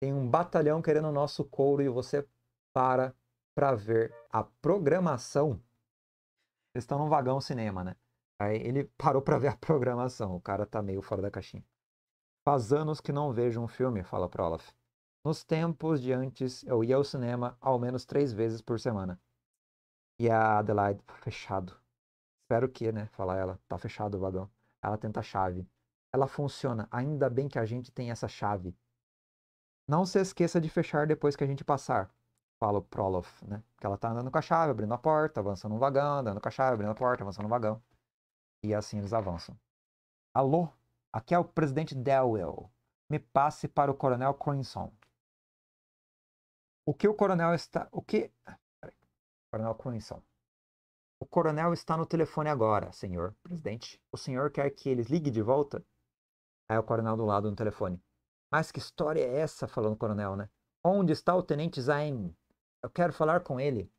Tem um batalhão querendo o nosso couro e você para para ver a programação. Eles estão num vagão cinema, né? Aí ele parou para ver a programação. O cara tá meio fora da caixinha. Faz anos que não vejo um filme, fala Prolof. Nos tempos de antes, eu ia ao cinema ao menos três vezes por semana. E a Adelaide, fechado. Espero que, né? Fala ela, tá fechado o vagão. Ela tenta a chave. Ela funciona. Ainda bem que a gente tem essa chave. Não se esqueça de fechar depois que a gente passar. Fala o Prolof, né? Que ela tá andando com a chave, abrindo a porta, avançando um vagão, andando com a chave, abrindo a porta, avançando um vagão. E assim eles avançam. Alô? Aqui é o presidente Delwell. Me passe para o coronel Crimson. O que o coronel está. O que. Coronel Convenção. O coronel está no telefone agora, senhor presidente. O senhor quer que eles ligue de volta? Aí o coronel do lado no telefone. Mas que história é essa? falando o coronel, né? Onde está o tenente Zaim? Eu quero falar com ele.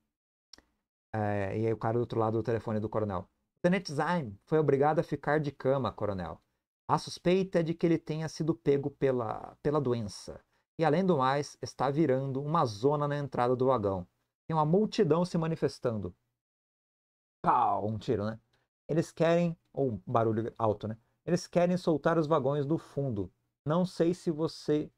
É, e aí o cara do outro lado do telefone do coronel. O tenente Zaim foi obrigado a ficar de cama, coronel. A suspeita é de que ele tenha sido pego pela, pela doença. E além do mais, está virando uma zona na entrada do vagão tem uma multidão se manifestando. Pau, um tiro, né? Eles querem, ou um barulho alto, né? Eles querem soltar os vagões do fundo. Não sei se você.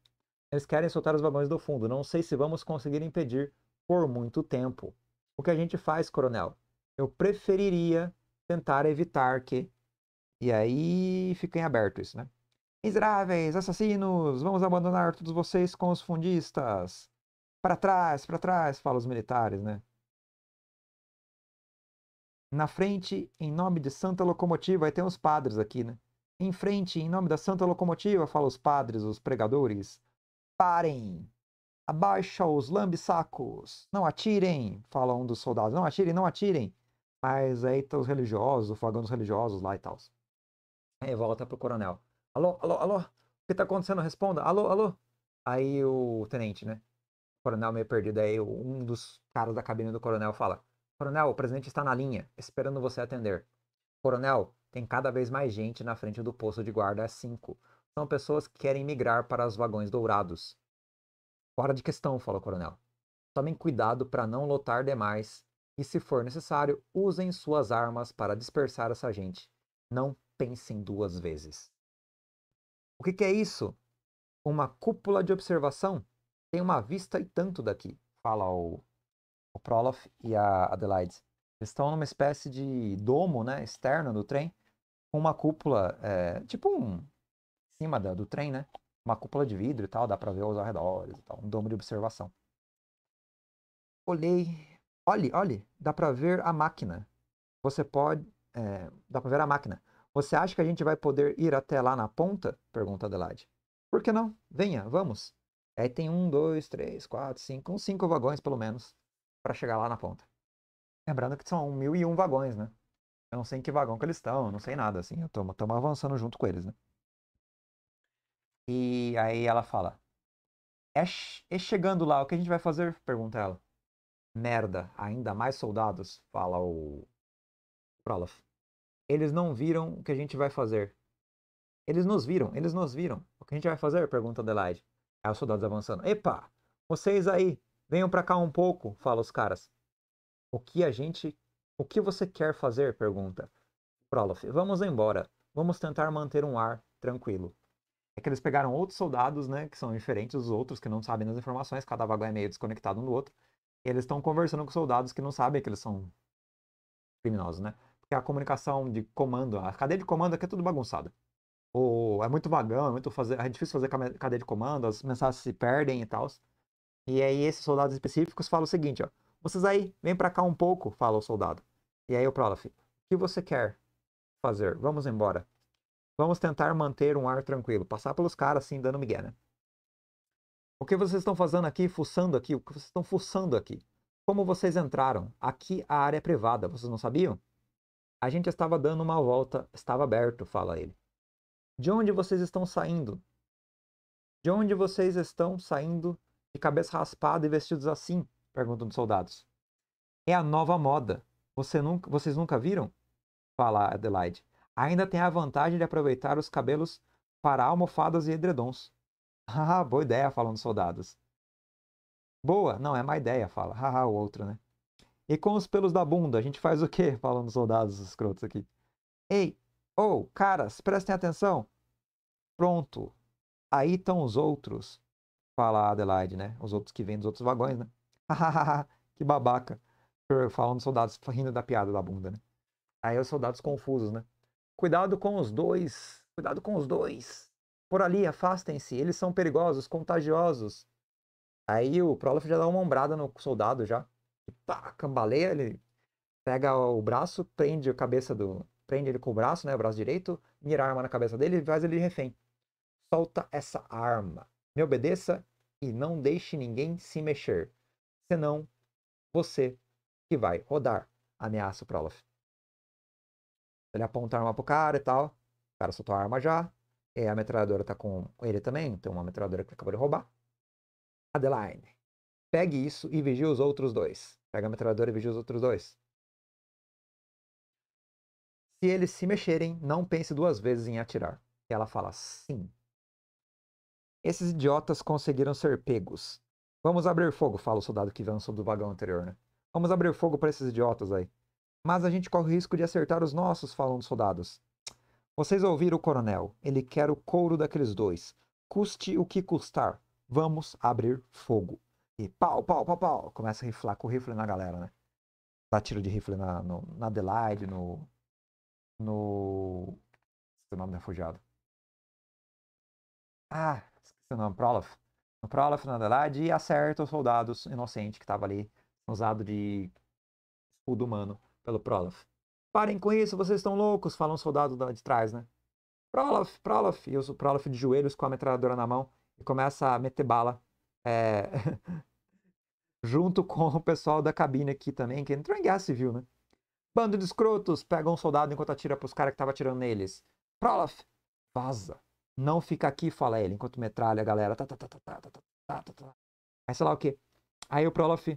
Eles querem soltar os vagões do fundo. Não sei se vamos conseguir impedir por muito tempo. O que a gente faz, coronel? Eu preferiria tentar evitar que. E aí fica em aberto isso, né? Miseráveis, assassinos, vamos abandonar todos vocês com os fundistas. Para trás, para trás, falam os militares, né? Na frente, em nome de Santa Locomotiva, aí tem os padres aqui, né? Em frente, em nome da Santa Locomotiva, falam os padres, os pregadores. Parem! Abaixa os lambisacos! Não atirem! Fala um dos soldados. Não atirem, não atirem! Mas aí estão tá os religiosos, afogando os religiosos lá e tal. Aí volta pro coronel. Alô, alô, alô? O que tá acontecendo? Responda. Alô, alô? Aí o tenente, né? coronel meio perdido. Aí um dos caras da cabine do coronel fala: Coronel, o presidente está na linha, esperando você atender. Coronel, tem cada vez mais gente na frente do posto de guarda 5. São pessoas que querem migrar para os vagões dourados. Fora de questão, fala o coronel. Tomem cuidado para não lotar demais e, se for necessário, usem suas armas para dispersar essa gente. Não pensem duas vezes. O que, que é isso? Uma cúpula de observação? Tem uma vista e tanto daqui, fala o, o Prolof e a Adelaide. Eles estão numa espécie de domo né, externo do trem, com uma cúpula, é, tipo um. em cima da, do trem, né? Uma cúpula de vidro e tal, dá pra ver os arredores e tal, um domo de observação. Olhei. Olhe, olhe, dá pra ver a máquina. Você pode. É, dá pra ver a máquina. Você acha que a gente vai poder ir até lá na ponta? Pergunta Adelaide. Por que não? Venha, vamos. Aí tem um, dois, três, quatro, cinco, uns cinco vagões pelo menos para chegar lá na ponta. Lembrando que são mil e um vagões, né? Eu não sei em que vagão que eles estão, eu não sei nada, assim. Eu tô, tô avançando junto com eles, né? E aí ela fala: é, é chegando lá, o que a gente vai fazer? Pergunta ela. Merda, ainda mais soldados, fala o Prolof. Eles não viram o que a gente vai fazer. Eles nos viram, eles nos viram. O que a gente vai fazer? Pergunta Adelaide. Aí os soldados avançando. Epa, vocês aí, venham para cá um pouco, fala os caras. O que a gente. O que você quer fazer? pergunta. Prolof, vamos embora. Vamos tentar manter um ar tranquilo. É que eles pegaram outros soldados, né? Que são diferentes dos outros, que não sabem das informações, cada vagão é meio desconectado um do outro. E eles estão conversando com soldados que não sabem que eles são criminosos, né? Porque a comunicação de comando, a cadeia de comando aqui é tudo bagunçada o, é muito vagão, é muito fazer, é difícil fazer cadeia de comando, as mensagens se perdem e tal. E aí esses soldados específicos falam o seguinte, ó, vocês aí, vem para cá um pouco, fala o soldado. E aí o Prolaf, o que você quer fazer? Vamos embora. Vamos tentar manter um ar tranquilo, passar pelos caras assim, dando migué, né? O que vocês estão fazendo aqui, fuçando aqui? O que vocês estão fuçando aqui? Como vocês entraram? Aqui a área é privada, vocês não sabiam? A gente estava dando uma volta, estava aberto, fala ele. De onde vocês estão saindo? De onde vocês estão saindo de cabeça raspada e vestidos assim? Perguntam os soldados. É a nova moda. Você nunca, vocês nunca viram? Fala Adelaide. Ainda tem a vantagem de aproveitar os cabelos para almofadas e edredons. [LAUGHS] Ah, boa ideia, falam os soldados. Boa, não, é má ideia, fala. Haha, o outro, né? E com os pelos da bunda, a gente faz o quê? [LAUGHS] Falam os soldados escrotos aqui. Ei, ou, oh, caras, prestem atenção. Pronto, aí estão os outros, fala a Adelaide, né? Os outros que vêm dos outros vagões, né? [LAUGHS] que babaca. Falando os soldados, rindo da piada da bunda, né? Aí os soldados confusos, né? Cuidado com os dois, cuidado com os dois. Por ali, afastem-se, eles são perigosos, contagiosos. Aí o Prolof já dá uma ombrada no soldado já. E pá, cambaleia, ele pega o braço, prende a cabeça do. Prende ele com o braço, né? O braço direito, mira a arma na cabeça dele e faz ele refém solta essa arma. Me obedeça e não deixe ninguém se mexer, senão você que vai rodar. Ameaça o Prolof. Ele aponta a arma pro cara e tal. O cara soltou a arma já. E é, a metralhadora tá com ele também. Tem uma metralhadora que acabou de roubar. Adeline, pegue isso e vigie os outros dois. Pega a metralhadora e vigia os outros dois. Se eles se mexerem, não pense duas vezes em atirar. Ela fala sim. Esses idiotas conseguiram ser pegos. Vamos abrir fogo, fala o soldado que avançou do vagão anterior, né? Vamos abrir fogo para esses idiotas aí. Mas a gente corre o risco de acertar os nossos, falam os soldados. Vocês ouviram o coronel. Ele quer o couro daqueles dois. Custe o que custar. Vamos abrir fogo. E pau, pau, pau, pau. Começa a riflar com o rifle na galera, né? Dá tiro de rifle na, no, na Adelaide, no. No. Seu nome é refugiado. Ah, seu nome, é Prolof. No é Prolof, na verdade, e acerta o soldado inocente que estava ali, usado de escudo humano pelo Prolof. Parem com isso, vocês estão loucos, fala um soldado de trás, né? Prolof, Prolof, e o Prolof de joelhos com a metralhadora na mão e começa a meter bala. É... [LAUGHS] junto com o pessoal da cabine aqui também, que entrou em guerra civil, né? Bando de escrotos, pega um soldado enquanto atira pros caras que tava atirando neles. Prolof, vaza. Não fica aqui, fala ele, enquanto metralha a galera. Tá, tá, tá, tá, tá, tá, tá, tá, tá. Aí sei lá o quê. Aí o Prolof,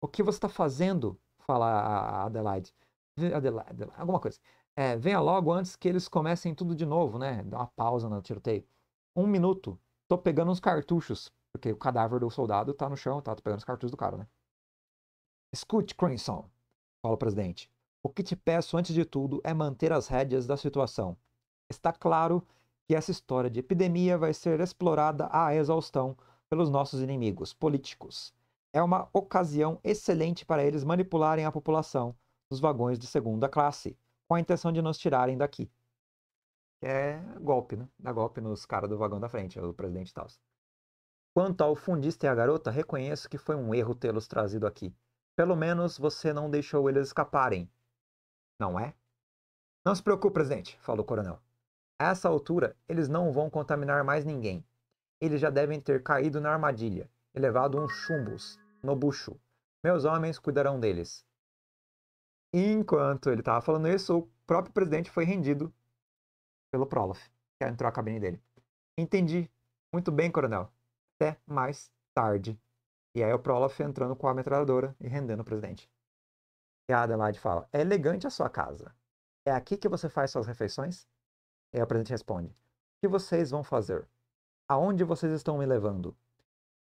o que você está fazendo? Fala a Adelaide. Adelaide, Adelaide alguma coisa. É, venha logo antes que eles comecem tudo de novo, né? Dá uma pausa no tiroteio. Um minuto. Tô pegando uns cartuchos. Porque o cadáver do soldado tá no chão, tá? Tô pegando os cartuchos do cara, né? Escute, Crimson, fala o presidente. O que te peço antes de tudo é manter as rédeas da situação. Está claro que essa história de epidemia vai ser explorada à exaustão pelos nossos inimigos políticos. É uma ocasião excelente para eles manipularem a população dos vagões de segunda classe, com a intenção de nos tirarem daqui. É golpe, né? Dá golpe nos caras do vagão da frente, o presidente tal. Quanto ao fundista e à garota, reconheço que foi um erro tê-los trazido aqui. Pelo menos você não deixou eles escaparem. Não é? Não se preocupe, presidente, falou o coronel. A essa altura, eles não vão contaminar mais ninguém. Eles já devem ter caído na armadilha e levado uns chumbos no bucho. Meus homens cuidarão deles. enquanto ele estava falando isso, o próprio presidente foi rendido pelo Prolof, que entrou a cabine dele. Entendi. Muito bem, coronel. Até mais tarde. E aí o Prolof entrando com a metralhadora e rendendo o presidente. E a Adelaide fala: É elegante a sua casa. É aqui que você faz suas refeições? E a presidente responde: O que vocês vão fazer? Aonde vocês estão me levando?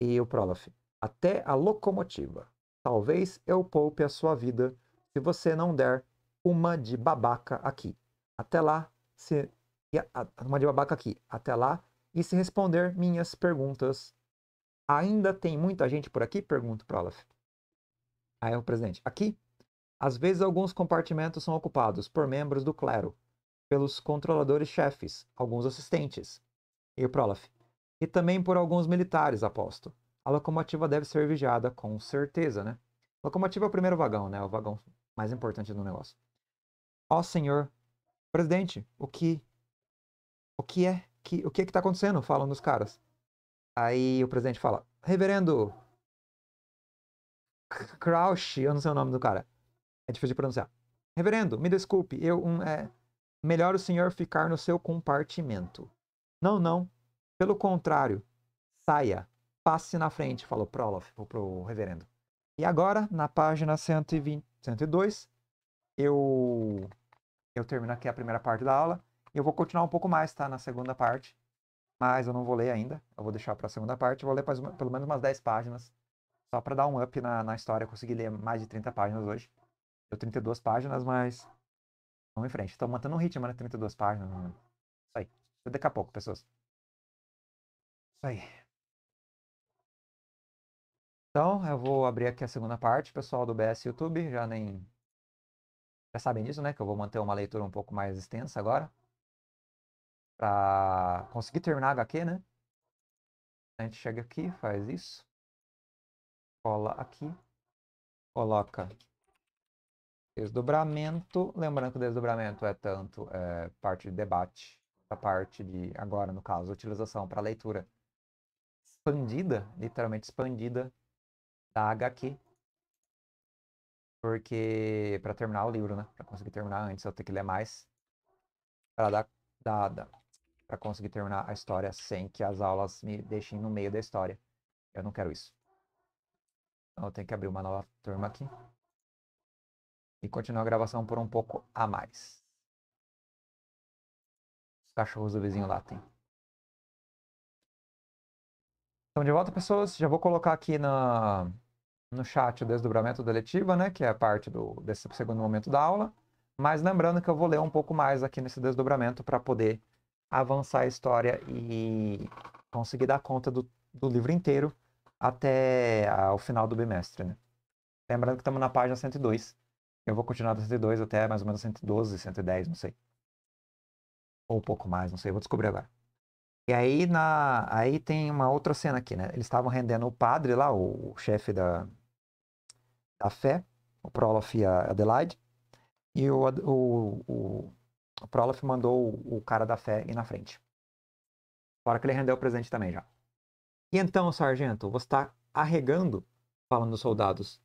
E o Prolof: Até a locomotiva. Talvez eu poupe a sua vida se você não der uma de babaca aqui. Até lá, se. Uma de babaca aqui. Até lá, e se responder minhas perguntas. Ainda tem muita gente por aqui? Pergunta o Prolof. Aí o presidente: Aqui? Às vezes alguns compartimentos são ocupados por membros do clero pelos controladores-chefes, alguns assistentes, e o Prolof, e também por alguns militares, aposto. A locomotiva deve ser vigiada, com certeza, né? Locomotiva é o primeiro vagão, né? O vagão mais importante do negócio. Ó oh, senhor, presidente, o que. O que é? Que, o que é que tá acontecendo? Falam dos caras. Aí o presidente fala: Reverendo. Crouch, eu não sei o nome do cara. É difícil de pronunciar. Reverendo, me desculpe, eu um, é, Melhor o senhor ficar no seu compartimento. Não, não. Pelo contrário, saia, passe na frente, falou Prolof para o reverendo. E agora, na página 120, 102, eu, eu termino aqui a primeira parte da aula. Eu vou continuar um pouco mais, tá? Na segunda parte. Mas eu não vou ler ainda. Eu vou deixar para a segunda parte. vou ler uma, pelo menos umas 10 páginas. Só para dar um up na, na história. Eu consegui ler mais de 30 páginas hoje. Deu 32 páginas, mas Vamos em frente. Estou mantendo um ritmo, né? 32 páginas. Isso aí. Até daqui a pouco, pessoas. Isso aí. Então, eu vou abrir aqui a segunda parte. Pessoal do BS YouTube já nem... Já sabem disso, né? Que eu vou manter uma leitura um pouco mais extensa agora. Pra conseguir terminar a HQ, né? A gente chega aqui, faz isso. Cola aqui. Coloca Desdobramento, lembrando que o desdobramento é tanto é, parte de debate, a parte de, agora no caso, utilização para leitura expandida, literalmente expandida, da HQ. Porque, para terminar o livro, né? Para conseguir terminar antes, eu tenho que ler mais. Para dar, dar, dar para conseguir terminar a história sem que as aulas me deixem no meio da história. Eu não quero isso. Então eu tenho que abrir uma nova turma aqui e continua a gravação por um pouco a mais. Os cachorros do vizinho latem. Então, de volta, pessoas. Já vou colocar aqui na, no chat o desdobramento da letiva, né, que é parte do, desse segundo momento da aula. Mas lembrando que eu vou ler um pouco mais aqui nesse desdobramento para poder avançar a história e conseguir dar conta do, do livro inteiro até o final do bimestre. Né? Lembrando que estamos na página 102. Eu vou continuar da 102 até mais ou menos 112, 110, não sei. Ou um pouco mais, não sei, vou descobrir agora. E aí, na, aí tem uma outra cena aqui, né? Eles estavam rendendo o padre lá, o, chefe da, da fé, o Prolof e a Adelaide. E o, o, o, o Prolof mandou o, o cara da fé ir na frente. Fora que ele rendeu o presente também já. E então, sargento, você está arregando, falando dos soldados.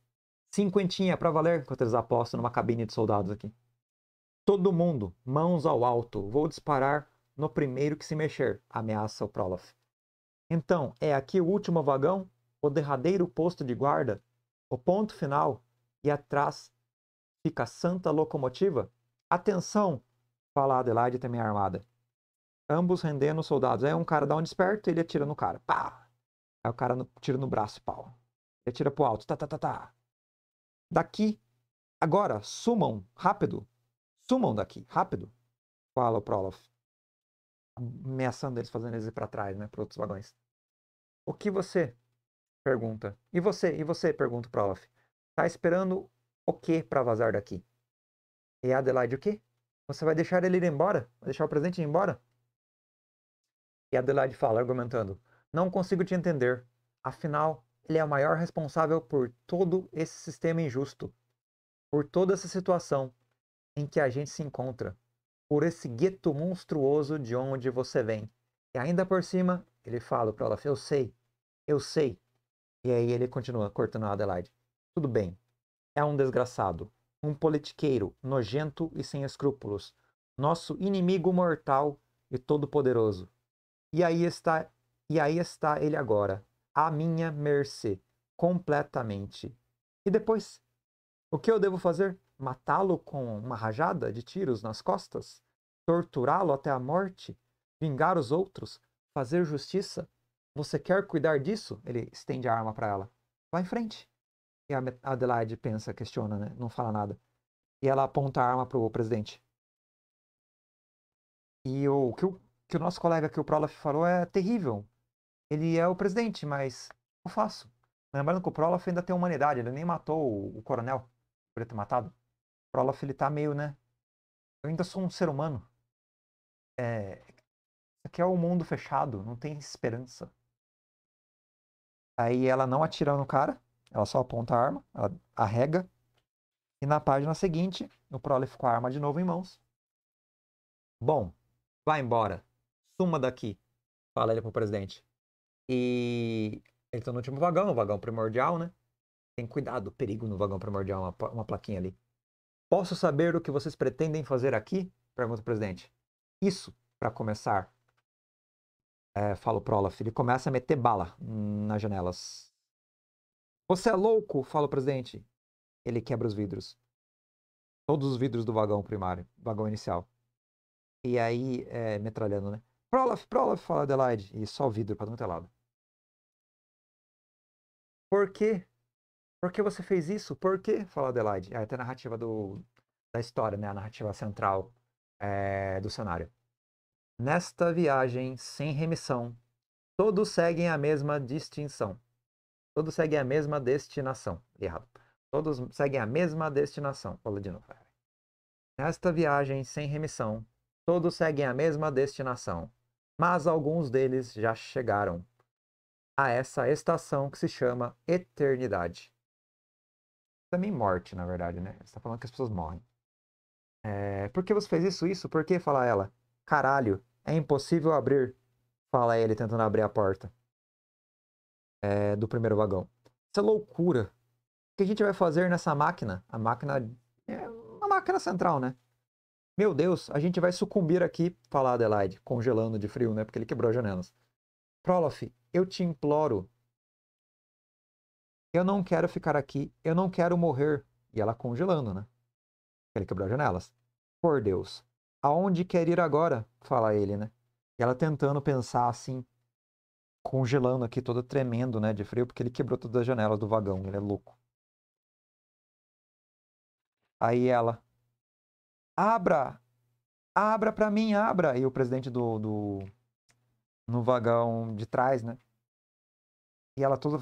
Cinquentinha para valer enquanto eles apostam numa cabine de soldados aqui. Todo mundo, mãos ao alto. Vou disparar no primeiro que se mexer, ameaça o Prolof. Então, é aqui o último vagão, o derradeiro posto de guarda, o ponto final, e atrás fica a santa locomotiva? Atenção! Fala Adelaide também armada. Ambos rendendo os soldados. Aí um cara dá um desperto e ele atira no cara. Pá! Aí o cara no, tira no braço, pau. Ele atira pro alto. Tá, tá, tá, tá. Daqui, agora, sumam, rápido. Sumam daqui, rápido. Fala o Prolof. Ameaçando eles, fazendo eles ir para trás, né, para outros vagões. O que você? Pergunta. E você? E você? Pergunta o Prolof. Tá esperando o que para vazar daqui? E Adelaide, o quê? Você vai deixar ele ir embora? Vai deixar o presente ir embora? E Adelaide fala, argumentando: Não consigo te entender. Afinal, ele é o maior responsável por todo esse sistema injusto, por toda essa situação em que a gente se encontra, por esse gueto monstruoso de onde você vem. E ainda por cima, ele fala para ela: Eu sei, eu sei. E aí ele continua cortando a Adelaide: Tudo bem, é um desgraçado, um politiqueiro, nojento e sem escrúpulos, nosso inimigo mortal e todo-poderoso. E aí está, e aí está ele agora, à minha mercê, completamente. E depois, o que eu devo fazer? Matá-lo com uma rajada de tiros nas costas? Torturá-lo até a morte? Vingar os outros? Fazer justiça? Você quer cuidar disso? Ele estende a arma para ela. Vá em frente. E a Adelaide pensa, questiona, né? não fala nada. E ela aponta a arma para o presidente. E o que, o que o nosso colega aqui, o Prolaf, falou é terrível ele é o presidente, mas eu faço. Lembrando que o Prolof ainda tem humanidade, ele nem matou o, coronel, por ter matado. O Prolof ele tá meio, né? Eu ainda sou um ser humano. É, isso aqui é o mundo fechado, não tem esperança. Aí ela não atira no cara, ela só aponta a arma, ela arrega. E na página seguinte, o Prolif com a arma de novo em mãos. Bom, vai embora. Suma daqui. Fala ele pro presidente. E eles estão no último vagão, o vagão primordial, né? Tem cuidado, perigo no vagão primordial, uma, uma plaquinha ali. Posso saber o que vocês pretendem fazer aqui? Pergunta o presidente. Isso, para começar. É, fala o Prolaf. Ele começa a meter bala nas janelas. Você é louco, fala o presidente. Ele quebra os vidros. Todos os vidros do vagão primário, vagão inicial. E aí, é, metralhando, né? Prolaf, Prolaf, fala Adelaide. E só vidro para todo é lado. Por quê? Por que você fez isso? Por quê? Fala Adelaide. É tem a narrativa do, da história, né? A narrativa central é, do cenário. Nesta viagem sem remissão, todos seguem a mesma distinção. Todos seguem a mesma destinação. Errado. Todos seguem a mesma destinação. Fala de novo. Nesta viagem sem remissão, todos seguem a mesma destinação, mas alguns deles já chegaram a essa estação que se chama eternidade. Também morte, na verdade, né? Você está falando que as pessoas morrem. É, por que você fez isso, isso? Por que? Fala ela. Caralho, é impossível abrir. Fala ele tentando abrir a porta é, do primeiro vagão. Isso é loucura. O que a gente vai fazer nessa máquina? A máquina é uma máquina central, né? Meu Deus, a gente vai sucumbir aqui, fala Adelaide, congelando de frio, né? Porque ele quebrou as janelas. Prolof, eu te imploro. Eu não quero ficar aqui. Eu não quero morrer. E ela congelando, né? Ele quebrou as janelas. Por Deus. Aonde quer ir agora? Fala ele, né? E ela tentando pensar assim, congelando aqui, toda tremendo, né, de frio, porque ele quebrou todas as janelas do vagão. Ele é louco. Aí ela, abra, abra para mim, abra. E o presidente do, do no vagão de trás, né? E ela toda.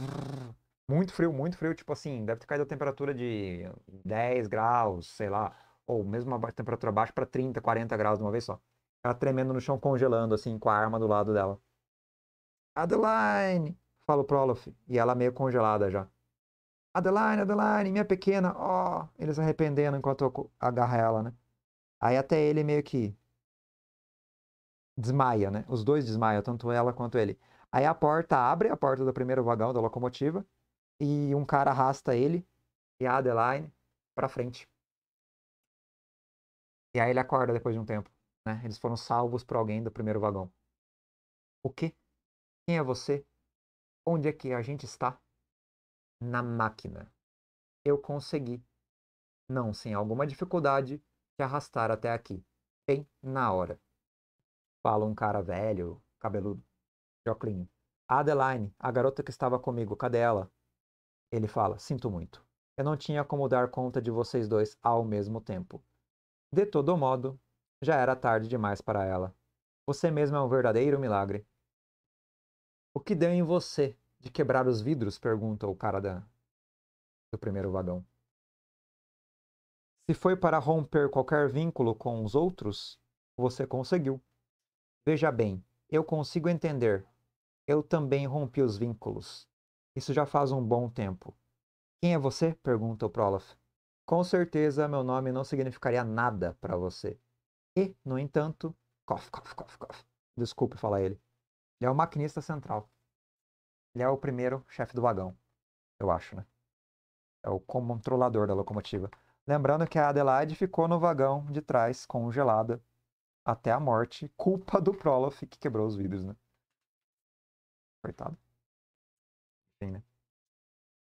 Muito frio, muito frio. Tipo assim, deve ter caído a temperatura de 10 graus, sei lá. Ou mesmo uma temperatura baixa para 30, 40 graus de uma vez só. Ela tremendo no chão, congelando, assim, com a arma do lado dela. Adeline! Fala o Prolof. E ela meio congelada já. Adeline, Adeline, minha pequena, ó. Oh, eles arrependendo enquanto eu agarro ela, né? Aí até ele meio que desmaia, né? Os dois desmaiam, tanto ela quanto ele. Aí a porta abre, a porta do primeiro vagão da locomotiva, e um cara arrasta ele e a Adeline pra frente. E aí ele acorda depois de um tempo, né? Eles foram salvos por alguém do primeiro vagão. O quê? Quem é você? Onde é que a gente está? Na máquina. Eu consegui. Não sem alguma dificuldade te arrastar até aqui. Bem na hora. Fala um cara velho, cabeludo. Jacqueline. Adeline, a garota que estava comigo, cadê ela? Ele fala: Sinto muito. Eu não tinha como dar conta de vocês dois ao mesmo tempo. De todo modo, já era tarde demais para ela. Você mesmo é um verdadeiro milagre. O que deu em você de quebrar os vidros? pergunta o cara da... do primeiro vagão. Se foi para romper qualquer vínculo com os outros, você conseguiu. Veja bem, eu consigo entender eu também rompi os vínculos. Isso já faz um bom tempo. Quem é você? pergunta o Prolof. Com certeza meu nome não significaria nada para você. E, no entanto, cof, cof, cof, cof. Desculpe falar ele. Ele é o maquinista central. Ele é o primeiro chefe do vagão, eu acho, né? É o controlador da locomotiva. Lembrando que a Adelaide ficou no vagão de trás, congelada, até a morte, culpa do Prolof que quebrou os vidros, né? Coitado. Enfim, né?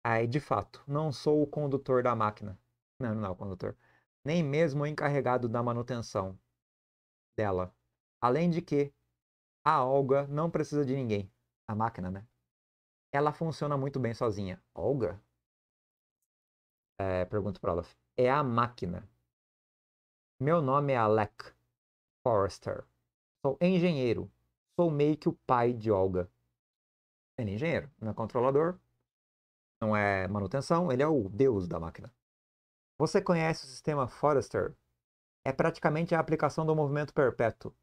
Aí, de fato, não sou o condutor da máquina. Não, não é o condutor. Nem mesmo o encarregado da manutenção dela. Além de que a Olga não precisa de ninguém. A máquina, né? Ela funciona muito bem sozinha. Olga? É, pergunto para ela. É a máquina. Meu nome é Alec Forrester. Sou engenheiro. Sou meio que o pai de Olga. Ele é engenheiro, não é controlador, não é manutenção, ele é o deus da máquina. Você conhece o sistema Forrester? É praticamente a aplicação do movimento perpétuo.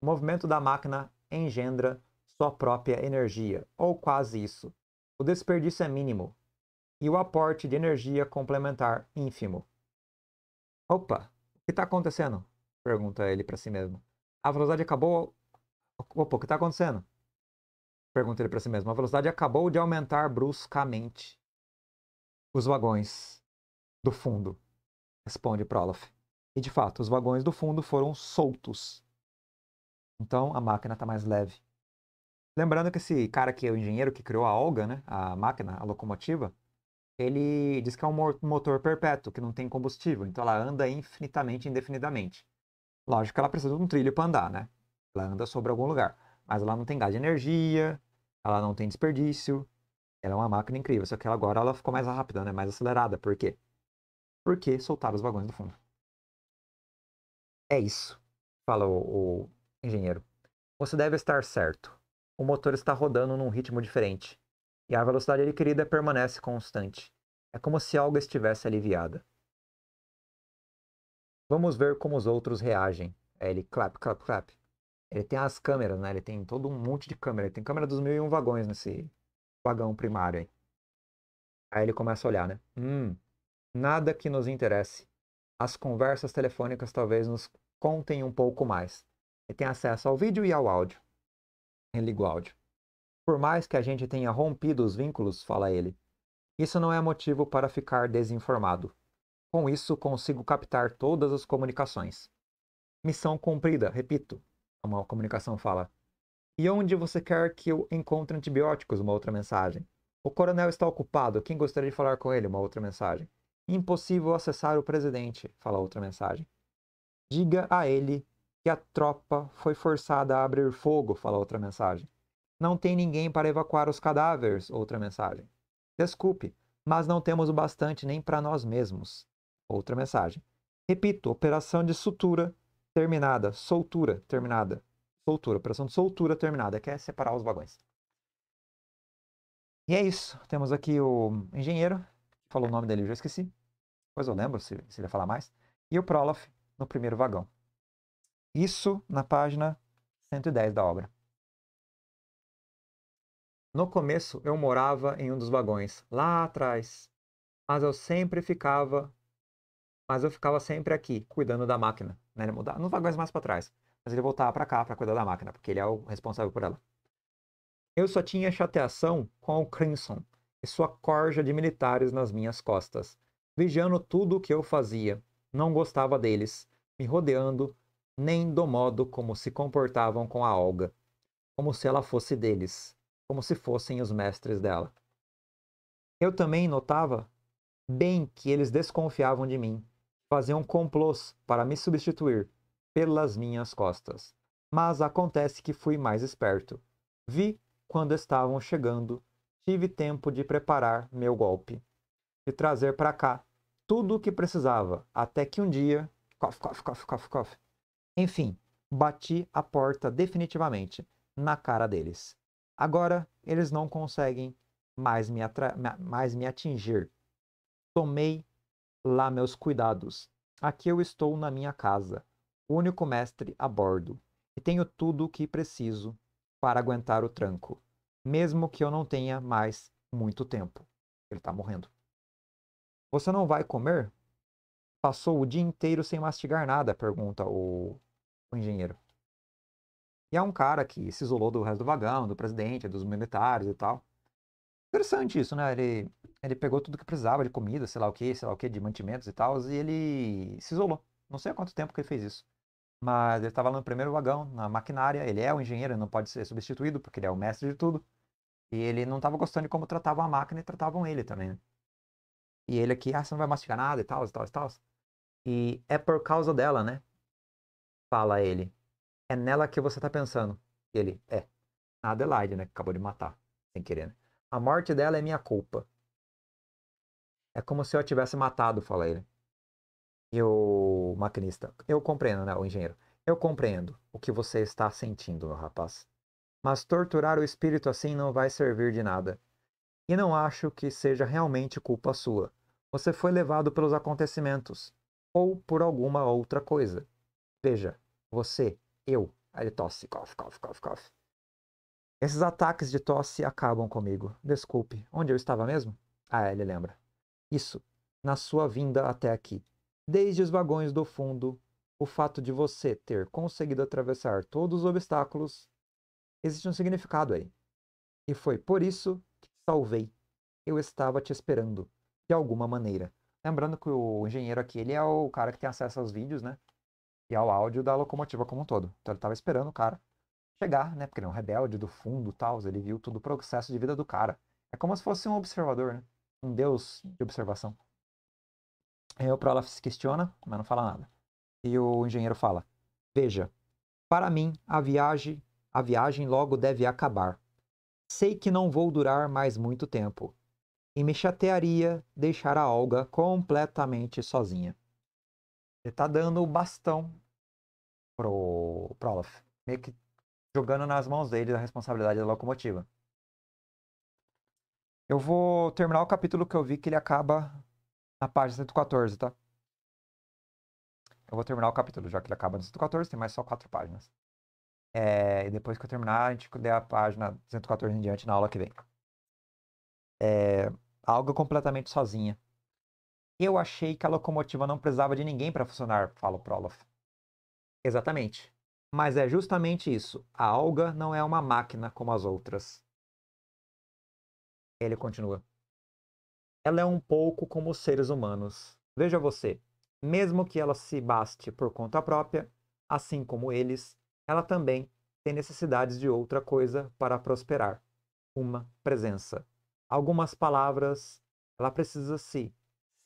O movimento da máquina engendra sua própria energia, ou quase isso. O desperdício é mínimo e o aporte de energia complementar ínfimo. Opa, o que está acontecendo? Pergunta ele para si mesmo. A velocidade acabou. Opa, o que está acontecendo? Pergunta ele para si mesmo. A velocidade acabou de aumentar bruscamente. Os vagões do fundo, responde Prolof. E de fato, os vagões do fundo foram soltos. Então a máquina está mais leve. Lembrando que esse cara que é o engenheiro que criou a Olga, né, a máquina, a locomotiva, ele diz que é um motor perpétuo, que não tem combustível, então ela anda infinitamente, indefinidamente. Lógico que ela precisa de um trilho para andar, né? Ela anda sobre algum lugar. Mas ela não tem gás de energia, ela não tem desperdício. Ela é uma máquina incrível, só que agora ela ficou mais rápida, né? Mais acelerada. Por quê? Porque soltaram os vagões do fundo. É isso, fala o, o engenheiro. Você deve estar certo. O motor está rodando num ritmo diferente, e a velocidade adquirida permanece constante. É como se algo estivesse aliviada. Vamos ver como os outros reagem. É ele clap, clap, clap. Ele tem as câmeras, né? Ele tem todo um monte de câmera. Ele tem câmera dos mil e um vagões nesse vagão primário aí. Aí ele começa a olhar, né? Hum, nada que nos interesse. As conversas telefônicas talvez nos contem um pouco mais. Ele tem acesso ao vídeo e ao áudio. Ele liga o áudio. Por mais que a gente tenha rompido os vínculos, fala ele, isso não é motivo para ficar desinformado. Com isso, consigo captar todas as comunicações. Missão cumprida, repito uma comunicação fala: E onde você quer que eu encontre antibióticos? Uma outra mensagem. O coronel está ocupado. Quem gostaria de falar com ele? Uma outra mensagem. Impossível acessar o presidente. Fala outra mensagem. Diga a ele que a tropa foi forçada a abrir fogo. Fala outra mensagem. Não tem ninguém para evacuar os cadáveres. Outra mensagem. Desculpe, mas não temos o bastante nem para nós mesmos. Outra mensagem. Repito, operação de sutura terminada, soltura terminada, soltura, operação de soltura terminada, que é separar os vagões. E é isso. Temos aqui o engenheiro, falou o nome dele, eu já esqueci. Pois eu lembro se, se ele falar mais. E o Prolof no primeiro vagão. Isso na página 110 da obra. No começo eu morava em um dos vagões, lá atrás, mas eu sempre ficava, mas eu ficava sempre aqui, cuidando da máquina. Né? Ele mudar, não vai mais para trás. Mas ele voltava para cá para cuidar da máquina, porque ele é o responsável por ela. Eu só tinha chateação com o Crimson e sua corja de militares nas minhas costas, vigiando tudo o que eu fazia. Não gostava deles, me rodeando, nem do modo como se comportavam com a Olga, como se ela fosse deles, como se fossem os mestres dela. Eu também notava bem que eles desconfiavam de mim, faziam complôs para me substituir pelas minhas costas. Mas acontece que fui mais esperto. Vi quando estavam chegando, tive tempo de preparar meu golpe e trazer para cá tudo o que precisava, até que um dia, cof, cof, cof, cof, cof. Enfim, bati a porta definitivamente na cara deles. Agora eles não conseguem mais me, mais me atingir. Tomei lá meus cuidados. Aqui eu estou na minha casa, único mestre a bordo, e tenho tudo o que preciso para aguentar o tranco, mesmo que eu não tenha mais muito tempo. Ele está morrendo. Você não vai comer? Passou o dia inteiro sem mastigar nada, pergunta o, o engenheiro. E é um cara que se isolou do resto do vagão, do presidente, dos militares e tal. Interessante isso, né? Ele, ele pegou tudo que precisava de comida, sei lá o que, sei lá o que, de mantimentos e tal, e ele se isolou. Não sei há quanto tempo que ele fez isso. Mas ele estava lá no primeiro vagão, na maquinária, ele é o um engenheiro, ele não pode ser substituído, porque ele é o mestre de tudo. E ele não estava gostando de como tratavam a máquina e tratavam ele também, né? E ele aqui, ah, você não vai mastigar nada e tal, e tal, e tal. E é por causa dela, né? Fala ele. É nela que você tá pensando. E ele, é. A Adelaide, é né? Que acabou de matar, sem querer, né? A morte dela é minha culpa. É como se eu tivesse matado, fala né? ele. E o maquinista. Eu compreendo, né? O engenheiro. Eu compreendo o que você está sentindo, meu rapaz. Mas torturar o espírito assim não vai servir de nada. E não acho que seja realmente culpa sua. Você foi levado pelos acontecimentos. Ou por alguma outra coisa. Veja, você, eu. Aí ele tosse, cough, cough, cough, cough. Esses ataques de tosse acabam comigo. Desculpe, onde eu estava mesmo? Ah, é, ele lembra. Isso, na sua vinda até aqui. Desde os vagões do fundo, o fato de você ter conseguido atravessar todos os obstáculos, existe um significado aí. E foi por isso que salvei. Eu estava te esperando, de alguma maneira. Lembrando que o engenheiro aqui, ele é o cara que tem acesso aos vídeos, né? E ao áudio da locomotiva como um todo. Então ele estava esperando o cara chegar, né? Porque ele é um rebelde do fundo tal, ele viu todo o processo de vida do cara. É como se fosse um observador, né? Um deus de observação. Aí o Prolaf se questiona, mas não fala nada. E o engenheiro fala: Veja, para mim a viagem, a viagem logo deve acabar. Sei que não vou durar mais muito tempo. E me chatearia deixar a Olga completamente sozinha. Ele tá dando o bastão pro Prolaf. Meio que jogando nas mãos dele a responsabilidade da locomotiva. Eu vou terminar o capítulo que eu vi que ele acaba na página 114, tá? Eu vou terminar o capítulo, já que ele acaba no 114, tem mais só quatro páginas. É, e depois que eu terminar, a gente lê a página 114 em diante na aula que vem. É, algo completamente sozinha. Eu achei que a locomotiva não precisava de ninguém para funcionar, fala o Prolof. Exatamente. Mas é justamente isso. A alga não é uma máquina como as outras. Ele continua. Ela é um pouco como os seres humanos. Veja você, mesmo que ela se baste por conta própria, assim como eles, ela também tem necessidades de outra coisa para prosperar uma presença. Algumas palavras, ela precisa se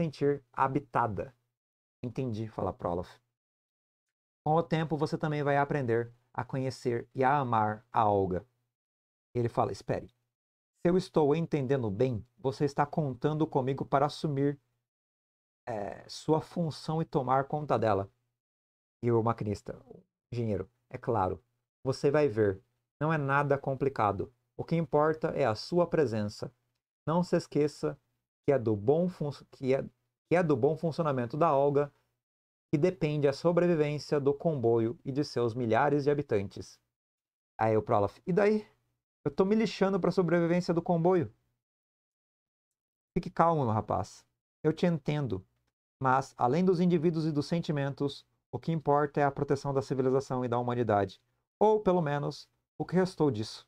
sentir habitada. Entendi, fala Prolof. Com o tempo, você também vai aprender a conhecer e a amar a Olga. Ele fala: Espere. Se eu estou entendendo bem, você está contando comigo para assumir é, sua função e tomar conta dela. E o maquinista, o engenheiro, é claro. Você vai ver. Não é nada complicado. O que importa é a sua presença. Não se esqueça que é do bom, que é, que é do bom funcionamento da Olga que depende a sobrevivência do comboio e de seus milhares de habitantes. Aí o Prolof, e daí? Eu tô me lixando pra sobrevivência do comboio. Fique calmo, meu rapaz. Eu te entendo. Mas, além dos indivíduos e dos sentimentos, o que importa é a proteção da civilização e da humanidade. Ou, pelo menos, o que restou disso.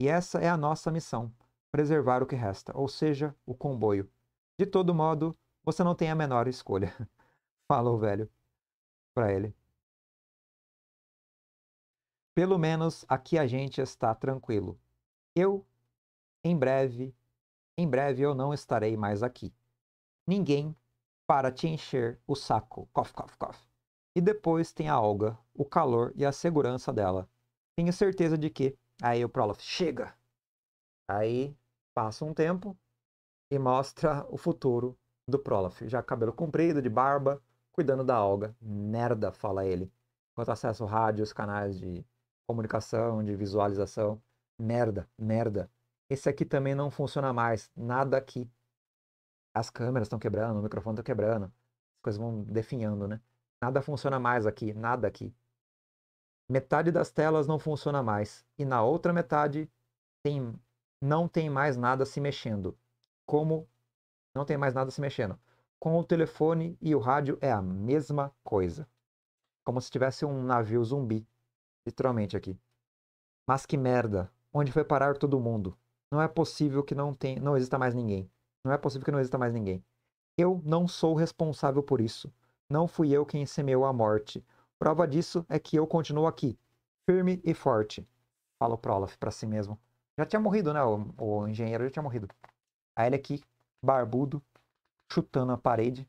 E essa é a nossa missão: preservar o que resta, ou seja, o comboio. De todo modo, você não tem a menor escolha. [LAUGHS] fala o velho para ele. Pelo menos aqui a gente está tranquilo. Eu, em breve, em breve eu não estarei mais aqui. Ninguém para te encher o saco. Cof, cof, cof. E depois tem a Olga, o calor e a segurança dela. Tenho certeza de que. Aí o Prolof chega. Aí passa um tempo e mostra o futuro do Prolof. Já cabelo comprido, de barba, cuidando da alga. Merda, fala ele. Enquanto acesso rádios, canais de comunicação, de visualização. Merda, merda. Esse aqui também não funciona mais. Nada aqui. As câmeras estão quebrando, o microfone está quebrando. As coisas vão definhando, né? Nada funciona mais aqui, nada aqui. Metade das telas não funciona mais. E na outra metade tem, não tem mais nada se mexendo. Como não tem mais nada se mexendo? Com o telefone e o rádio é a mesma coisa. Como se tivesse um navio zumbi, literalmente aqui. Mas que merda! Onde foi parar todo mundo? Não é possível que não tem, não exista mais ninguém. Não é possível que não exista mais ninguém. Eu não sou responsável por isso. Não fui eu quem semeou a morte. Prova disso é que eu continuo aqui, firme e forte. Fala o Prolof para si mesmo. Já tinha morrido, né? O, o engenheiro já tinha morrido. Aí ele é aqui, barbudo, chutando a parede,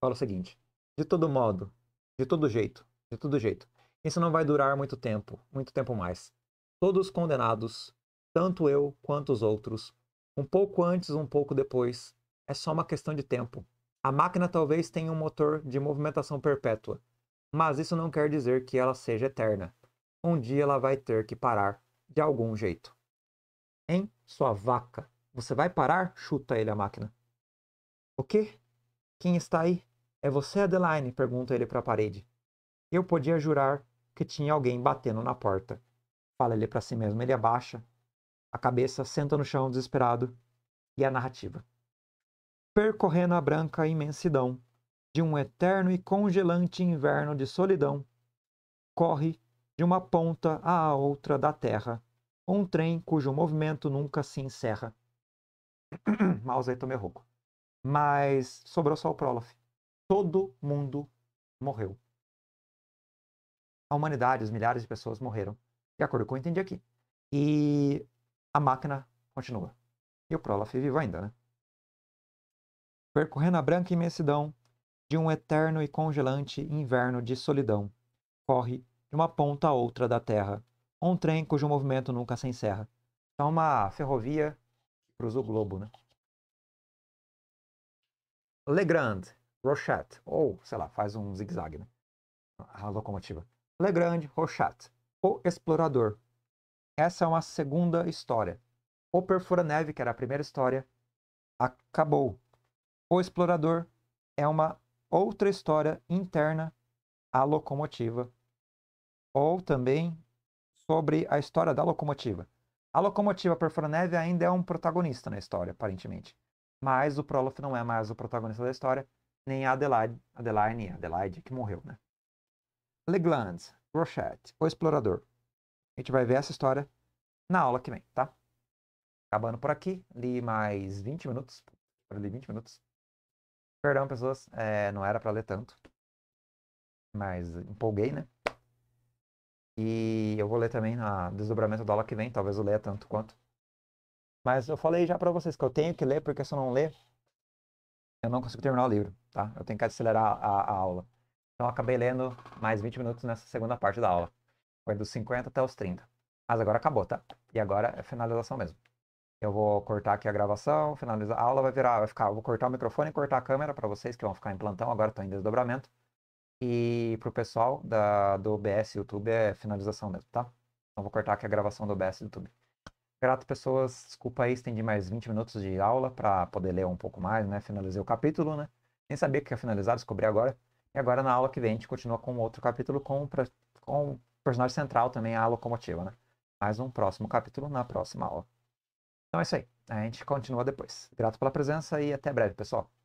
fala o seguinte: de todo modo, de todo jeito, de todo jeito, isso não vai durar muito tempo, muito tempo mais. Todos condenados, tanto eu quanto os outros, um pouco antes, um pouco depois, é só uma questão de tempo. A máquina talvez tenha um motor de movimentação perpétua, mas isso não quer dizer que ela seja eterna. Um dia ela vai ter que parar, de algum jeito. Hein, sua vaca? Você vai parar? Chuta ele a máquina. O quê? Quem está aí? É você, Adeline? pergunta ele para a parede. Eu podia jurar que tinha alguém batendo na porta. Fala ele para si mesmo. Ele abaixa a cabeça, senta no chão desesperado e a narrativa. Percorrendo a branca imensidão de um eterno e congelante inverno de solidão, corre de uma ponta à outra da terra um trem cujo movimento nunca se encerra. [CLEARS THROAT] Mouse aí, tomei rouco mas sobrou só o Prolof. Todo mundo morreu. A humanidade, os milhares de pessoas morreram, de acordo com o que eu entendi aqui. E a máquina continua. E o Prolof é vivo ainda, né? Percorrendo a branca imensidão de um eterno e congelante inverno de solidão, corre de uma ponta a outra da Terra um trem cujo movimento nunca se encerra. É uma ferrovia que cruza o globo, né? Legrand, Rochat, ou sei lá, faz um zigue-zague, né? A locomotiva. Legrand, Rochat, o explorador. Essa é uma segunda história. O Perfura Neve, que era a primeira história, acabou. O explorador é uma outra história interna à locomotiva, ou também sobre a história da locomotiva. A locomotiva Perfura Neve ainda é um protagonista na história, aparentemente. Mas o Prolof não é mais o protagonista da história, nem a Adelaide, Adeline, Adelaide que morreu, né? Legland, Rochette, o explorador. A gente vai ver essa história na aula que vem, tá? Acabando por aqui, li mais 20 minutos. Eu li 20 minutos. Perdão, pessoas, é, não era para ler tanto. Mas empolguei, né? E eu vou ler também no desdobramento da aula que vem, talvez eu leia tanto quanto. Mas eu falei já para vocês que eu tenho que ler, porque se eu não ler, eu não consigo terminar o livro, tá? Eu tenho que acelerar a, a aula. Então acabei lendo mais 20 minutos nessa segunda parte da aula. Foi dos 50 até os 30. Mas agora acabou, tá? E agora é finalização mesmo. Eu vou cortar aqui a gravação, finalizar a aula, vai virar, vai ficar, vou cortar o microfone e cortar a câmera para vocês que vão ficar em plantão, agora estão em desdobramento. E pro pessoal da, do OBS YouTube é finalização mesmo, tá? Então vou cortar aqui a gravação do OBS YouTube. Grato, pessoas. Desculpa aí, estendi mais 20 minutos de aula para poder ler um pouco mais, né? Finalizei o capítulo, né? Nem sabia que ia finalizar, descobri agora. E agora na aula que vem a gente continua com outro capítulo com, com o personagem central também, a locomotiva, né? Mais um próximo capítulo na próxima aula. Então é isso aí. A gente continua depois. Grato pela presença e até breve, pessoal.